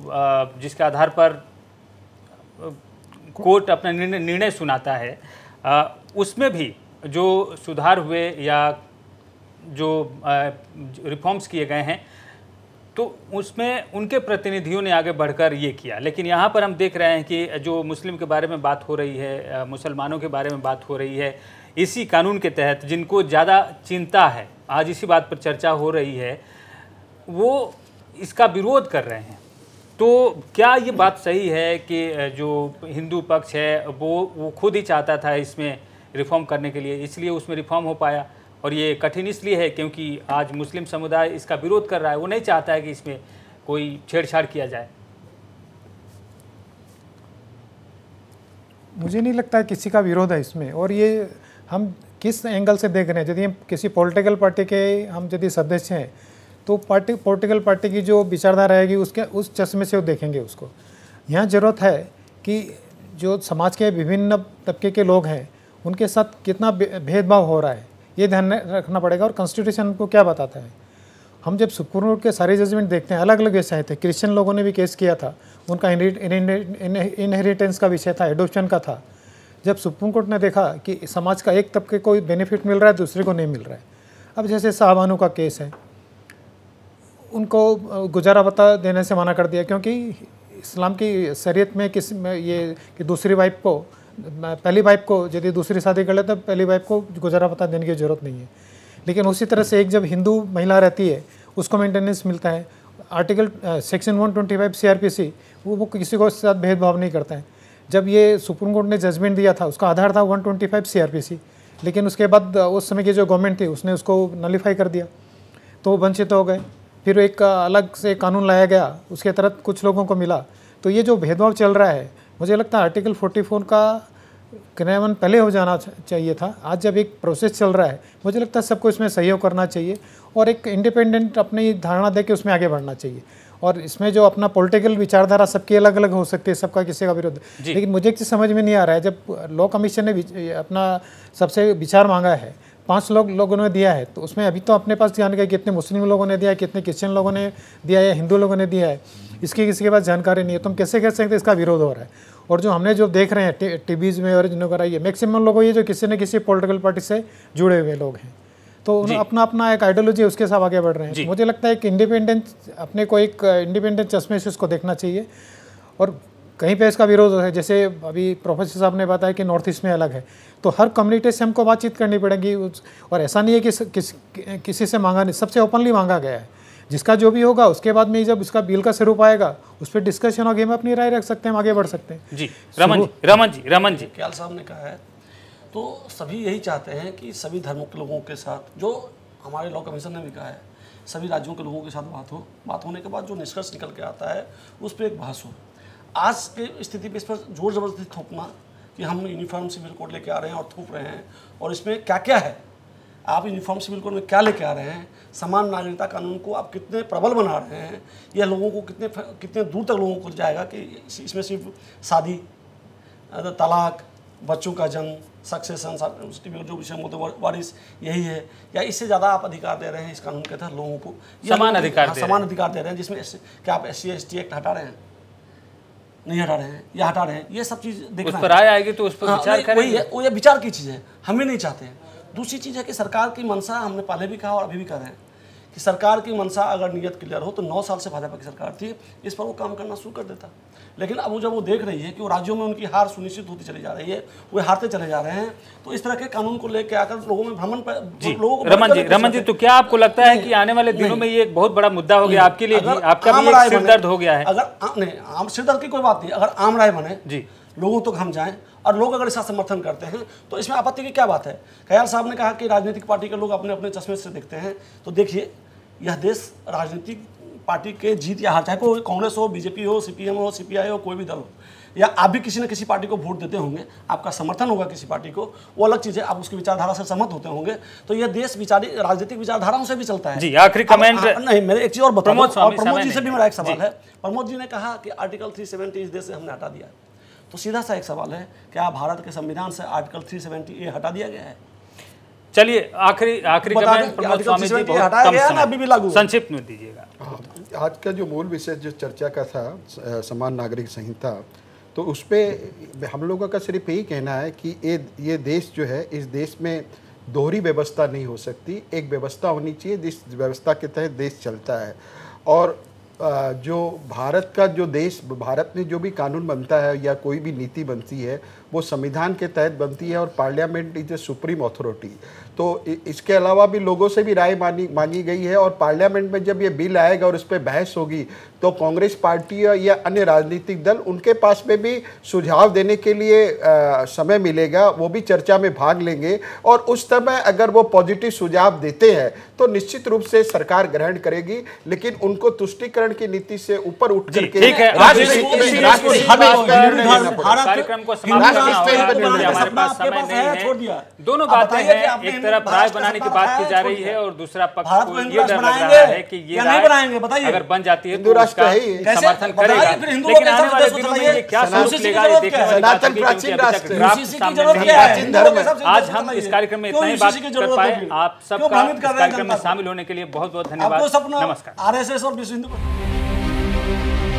जिसके आधार पर कोर्ट अपना निर्णय सुनाता है उसमें भी जो सुधार हुए या जो रिफॉर्म्स किए गए हैं तो उसमें उनके प्रतिनिधियों ने आगे बढ़कर ये किया लेकिन यहाँ पर हम देख रहे हैं कि जो मुस्लिम के बारे में बात हो रही है मुसलमानों के बारे में बात हो रही है इसी कानून के तहत जिनको ज़्यादा चिंता है आज इसी बात पर चर्चा हो रही है वो इसका विरोध कर रहे हैं तो क्या ये बात सही है कि जो हिंदू पक्ष है वो वो खुद ही चाहता था इसमें रिफॉर्म करने के लिए इसलिए उसमें रिफॉर्म हो पाया और ये कठिन इसलिए है क्योंकि आज मुस्लिम समुदाय इसका विरोध कर रहा है वो नहीं चाहता है कि इसमें कोई छेड़छाड़ किया जाए मुझे नहीं लगता है किसी का विरोध है इसमें और ये हम किस एंगल से देख रहे हैं यदि किसी पॉलिटिकल पार्टी के हम यदि सदस्य हैं तो पार्टी पोलिटिकल पार्टी की जो विचारधारा रहेगी उसके उस चश्मे से वो देखेंगे उसको यहाँ ज़रूरत है कि जो समाज के विभिन्न तबके के लोग हैं उनके साथ कितना भेदभाव हो रहा है ये ध्यान रखना पड़ेगा और कॉन्स्टिट्यूशन को क्या बताता है हम जब सुप्रीम कोर्ट के सारे जजमेंट देखते हैं अलग अलग विषय थे क्रिश्चियन लोगों ने भी केस किया था उनका इनहेरिटेंस का विषय था एडोप्शन का था जब सुप्रीम कोर्ट ने देखा कि समाज का एक तबके को बेनिफिट मिल रहा है दूसरे को नहीं मिल रहा है अब जैसे साहबानों का केस है उनको गुजारा बता देने से मना कर दिया क्योंकि इस्लाम की शरीयत में किस में ये कि दूसरी वाइफ को पहली वाइफ को यदि दूसरी शादी कर ले तो पहली वाइफ को गुजारा बता देने की ज़रूरत नहीं है लेकिन उसी तरह से एक जब हिंदू महिला रहती है उसको मेंटेनेंस मिलता है आर्टिकल सेक्शन पी सी वो वो किसी को साथ भेदभाव नहीं करते हैं जब ये सुप्रीम कोर्ट ने जजमेंट दिया था उसका आधार था पी सी लेकिन उसके बाद उस समय की जो गवर्नमेंट थी उसने उसको नलीफाई कर दिया तो वो वंचित हो गए फिर एक अलग से कानून लाया गया उसके तहत कुछ लोगों को मिला तो ये जो भेदभाव चल रहा है मुझे लगता है आर्टिकल 44 का क्रियान्वयन पहले हो जाना चाहिए था आज जब एक प्रोसेस चल रहा है मुझे लगता है सबको इसमें सहयोग करना चाहिए और एक इंडिपेंडेंट अपनी धारणा दे के उसमें आगे बढ़ना चाहिए और इसमें जो अपना पॉलिटिकल विचारधारा सबकी अलग अलग हो सकती है सबका किसी का विरोध लेकिन मुझे एक चीज़ समझ में नहीं आ रहा है जब लॉ कमीशन ने अपना सबसे विचार मांगा है पाँच लोग लोगों ने दिया है तो उसमें अभी तो अपने पास जानकारी कितने मुस्लिम लोगों ने दिया है कितने क्रिश्चियन लोगों ने दिया है हिंदू लोगों ने दिया है इसकी किसी के पास जानकारी नहीं है तो हम कैसे कह सकते इसका विरोध हो रहा है और जो हमने जो देख रहे हैं टीवीज में और जिन्होंने कराई है मैक्सिमम लोग ये जो किसी न किसी पोलिटिकल पार्टी से जुड़े हुए लोग हैं तो अपना अपना एक आइडियोलॉजी उसके साथ आगे बढ़ रहे हैं मुझे लगता है कि इंडिपेंडेंट अपने को एक इंडिपेंडेंट चश्मे से उसको देखना चाहिए और कहीं पे इसका विरोध है जैसे अभी प्रोफेसर साहब ने बताया कि नॉर्थ ईस्ट में अलग है तो हर कम्युनिटी से हमको बातचीत करनी पड़ेगी और ऐसा नहीं है कि किस, किसी से मांगा नहीं सबसे ओपनली मांगा गया है जिसका जो भी होगा उसके बाद में जब इसका बिल का स्वरूप आएगा उस पर डिस्कशन होगी हम अपनी राय रख सकते हैं आगे बढ़ सकते हैं जी रमन जी रमन जी रमन जी क्याल साहब ने कहा है तो सभी यही चाहते हैं कि सभी धर्मों के लोगों के साथ जो हमारे लॉ कमीशन ने भी कहा है सभी राज्यों के लोगों के साथ बात हो बात होने के बाद जो निष्कर्ष निकल के आता है उस पर एक बहस हो आज के स्थिति पे इस पर जोर ज़बरदस्ती थोपना कि हम यूनिफॉर्म सिविल कोड लेके आ रहे हैं और थोप रहे हैं और इसमें क्या क्या है आप यूनिफॉर्म सिविल कोड में क्या लेके आ रहे हैं समान नागरिकता कानून को आप कितने प्रबल बना रहे हैं या लोगों को कितने कितने दूर तक लोगों को जाएगा कि इसमें सिर्फ शादी तलाक बच्चों का जन्म सक्सेशन जो विषय मुद्दे वारिस यही है या इससे ज़्यादा आप अधिकार दे रहे हैं इस कानून के तहत लोगों को समान अधिकार हाँ, समान अधिकार दे रहे हैं जिसमें क्या आप एस सी एक्ट हटा रहे हैं नहीं हटा रहे हैं या हटा रहे हैं ये सब चीज़ देखना उस पर राय आएगी तो उस पर हाँ, विचार करेंगे वही है वो ये विचार की चीज़ है हम ही नहीं चाहते दूसरी चीज़ है कि सरकार की मंशा हमने पहले भी कहा और अभी भी कर रहे हैं कि सरकार की मंशा अगर नीयत क्लियर हो तो नौ साल से भाजपा की सरकार थी इस पर वो काम करना शुरू कर देता लेकिन अब वो जब वो देख रही है कि वो राज्यों में उनकी हार सुनिश्चित होती चली जा रही है वो हारते चले जा रहे हैं तो इस तरह के कानून को लेकर आकर लोगों में भ्रमण पर लोगों रमन जी रमन जी तो क्या आपको लगता है कि आने वाले दिनों में ये एक बहुत बड़ा मुद्दा हो गया आपके लिए आपका भी सिर दर्द हो गया है अगर सिरदर्द की कोई बात नहीं अगर आम राय बने जी लोगों तक तो हम जाएं और लोग अगर इसका समर्थन करते हैं तो इसमें आपत्ति की क्या बात है कयाल साहब ने कहा कि राजनीतिक पार्टी के लोग अपने अपने चश्मे से देखते हैं तो देखिए यह देश राजनीतिक पार्टी के जीत या हार चाहे को कांग्रेस हो बीजेपी हो सीपीएम हो सीपीआई हो कोई भी दल हो या आप भी किसी न किसी पार्टी को वोट देते होंगे आपका समर्थन होगा किसी पार्टी को वो अलग चीज़ है आप उसकी विचारधारा से सहमत होते होंगे तो यह देश विचारी राजनीतिक विचारधाराओं से भी चलता है जी आखिरी कमेंट नहीं मेरे एक चीज़ और बताऊँ प्रमोद जी से भी मेरा एक सवाल है प्रमोद जी ने कहा कि आर्टिकल थ्री इस देश से हमने हटा दिया तो सीधा सा एक सवाल है क्या भारत के संविधान से आर्टिकल सेवेंटी ए हटा दिया गया है चलिए आखिरी आखिरी संक्षिप्त में दीजिएगा हाँ, आज का जो मूल विषय जो चर्चा का था समान नागरिक संहिता तो उस पर हम लोगों का सिर्फ यही कहना है कि ये ये देश जो है इस देश में दोहरी व्यवस्था नहीं हो सकती एक व्यवस्था होनी चाहिए जिस व्यवस्था के तहत देश चलता है और जो भारत का जो देश भारत में जो भी कानून बनता है या कोई भी नीति बनती है वो संविधान के तहत बनती है और parliament is a supreme authority तो इसके अलावा भी लोगों से भी राय मानी मांगी गई है और पार्लियामेंट में जब ये बिल आएगा और इस पर बहस होगी तो कांग्रेस पार्टी या अन्य राजनीतिक दल उनके पास में भी सुझाव देने के लिए आ, समय मिलेगा वो भी चर्चा में भाग लेंगे और उस समय अगर वो पॉजिटिव सुझाव देते हैं तो निश्चित रूप से सरकार ग्रहण करेगी लेकिन उनको तुष्टिकरण की नीति से ऊपर उठ करके दोनों बातें हैं तरफ राय बनाने की बात की जा रही है और दूसरा पक्ष ये डर लग रहा है कि ये नहीं बनाएंगे बताइए अगर बन जाती है तो उसका समर्थन करेगा लेकिन आने वाले दिनों में ये क्या स्वरूप लेगा ये आज हम इस कार्यक्रम में इतना ही बात कर पाए आप सबका कार्यक्रम में शामिल होने के लिए बहुत बहुत धन्यवाद नमस्कार आर एस एस और विश्व हिंदू